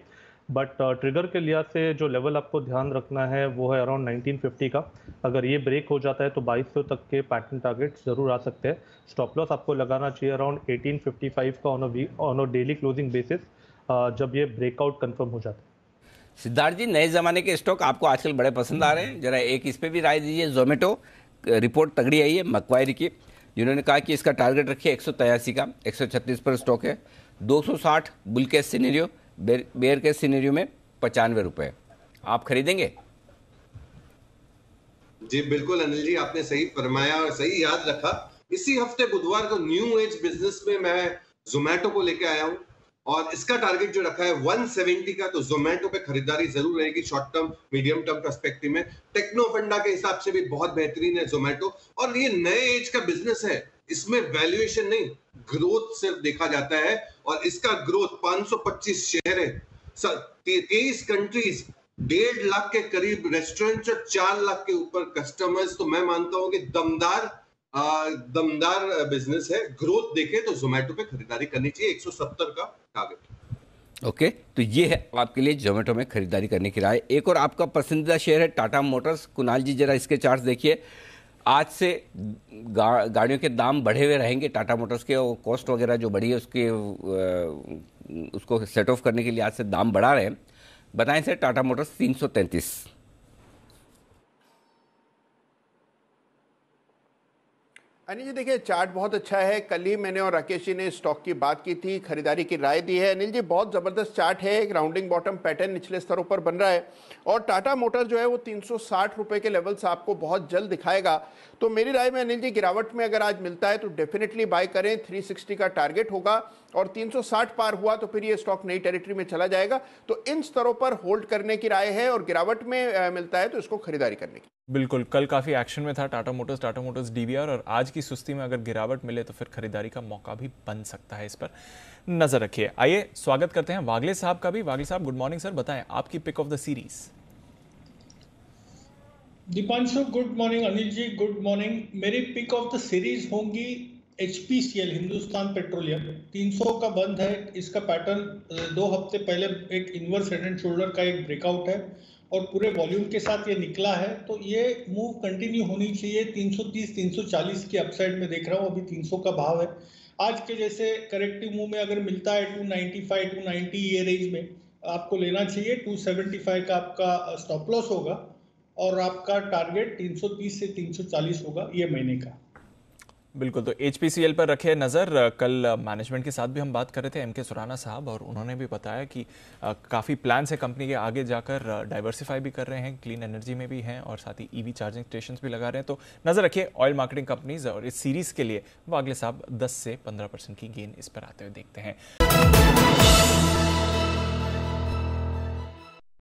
बट ट्रिगर uh, के लिहाज से जो लेवल आपको ध्यान रखना है वो है अराउंड 1950 का अगर ये ब्रेक हो जाता है तो 2200 तक के पैटर्न टारगेट ज़रूर आ सकते हैं स्टॉप लॉस आपको लगाना चाहिए अराउंड 1855 का on a on daily closing basis जब ये ब्रेकआउट कंफर्म हो जाता है सिद्धार्थ जी नए ज़माने के स्टॉक आपको आजकल बड़े पसंद आ रहे हैं जरा एक इस पर भी राय दीजिए जोमेटो रिपोर्ट uh, तगड़ी आई है मकवायरी की जिन्होंने कहा कि इसका टारगेट रखिए एक का एक पर स्टॉक है दो सौ साठ सीनेरियो बेयर के सीनेरियो में पचानवे रुपए आप खरीदेंगे जी बिल्कुल अनिल जी आपने सही फरमाया और सही याद रखा इसी हफ्ते बुधवार को न्यू एज बिजनेस में मैं जोमेटो को लेकर आया हूँ और इसका टारगेट जो रखा है 170 का तो जोमेटो पे खरीदारी जरूर रहेगी short term medium term perspective में टेक्नो फंडा के हिसाब से भी बहुत बेहतरीन है जोमेटो और ये नए एज का बिजनेस है इसमें वैल्यूएशन नहीं ग्रोथ सिर्फ देखा जाता है और इसका ग्रोथ 525 शहर है तेईस कंट्रीज डेढ़ लाख के करीब रेस्टोरेंट और चार लाख के ऊपर कस्टमर्स तो मैं मानता हूं कि दमदार दमदार बिजनेस है ग्रोथ देखे तो जोमेटो पे खरीदारी करनी चाहिए 170 का टारगेट ओके तो ये है आपके लिए जोमेटो में खरीदारी करने की राय एक और आपका पसंदीदा शेयर है टाटा मोटर्स कुणाल जी जरा इसके चार्ट देखिए आज से गा, गाड़ियों के दाम बढ़े हुए रहेंगे टाटा मोटर्स के और कॉस्ट वगैरह जो बढ़ी है उसके उसको सेट ऑफ करने के लिए आज से दाम बढ़ा रहे हैं बताएं सर टाटा मोटर्स तीन सौ तैंतीस अनिल जी देखिए चार्ट बहुत अच्छा है कल ही मैंने और राकेश जी ने स्टॉक की बात की थी खरीदारी की राय दी है अनिल जी बहुत ज़बरदस्त चार्ट है एक राउंडिंग बॉटम पैटर्न निचले स्तरों पर बन रहा है और टाटा मोटर जो है वो तीन सौ के लेवल्स आपको बहुत जल्द दिखाएगा तो मेरी राय में अनिल जी गिरावट में अगर आज मिलता है तो डेफिनेटली बाय करें थ्री का टारगेट होगा और 360 पार हुआ तो फिर ये स्टॉक नई टेरिटरी में चला जाएगा तो इन स्तरों पर होल्ड करने की राय है और गिरावट में मिलता है तो इसको खरीदारी करने की बिल्कुल कल काफ़ी एक्शन में था Tata Motors Tata Motors DVR और आज की सुस्ती में अगर गिरावट मिले तो फिर खरीदारी का मौका भी बन सकता है इस पर नज़र रखिए आइए स्वागत करते हैं वागले साहब का भी वागले साहब गुड मॉर्निंग सर बताएं आपकी pick of the series Deepanshu good morning Anil ji good morning मेरी पिक ऑफ द सीरीज होंगी एच हिंदुस्तान पेट्रोलियम 300 का बंद है इसका पैटर्न दो हफ्ते पहले एक इनवर्स हेड एंड शोल्डर का एक ब्रेकआउट है और पूरे वॉल्यूम के साथ ये निकला है तो ये मूव कंटिन्यू होनी चाहिए 330 340 की अपसाइड में देख रहा हूँ अभी 300 का भाव है आज के जैसे करेक्टिव मूव में अगर मिलता है 295 290 ये रेंज में आपको लेना चाहिए 275 का आपका स्टॉप लॉस होगा और आपका टारगेट 330 से 340 होगा ये महीने का बिल्कुल तो एच पर रखे नज़र कल मैनेजमेंट के साथ भी हम बात कर रहे थे एम के सुराना साहब और उन्होंने भी बताया कि काफ़ी प्लान्स है कंपनी के आगे जाकर डाइवर्सिफाई भी कर रहे हैं क्लीन एनर्जी में भी हैं और साथ ही ईवी चार्जिंग स्टेशन भी लगा रहे हैं तो नज़र रखिए ऑयल मार्केटिंग कंपनीज और इस सीरीज़ के लिए वागले साहब दस से पंद्रह की गेन इस पर आते हुए देखते हैं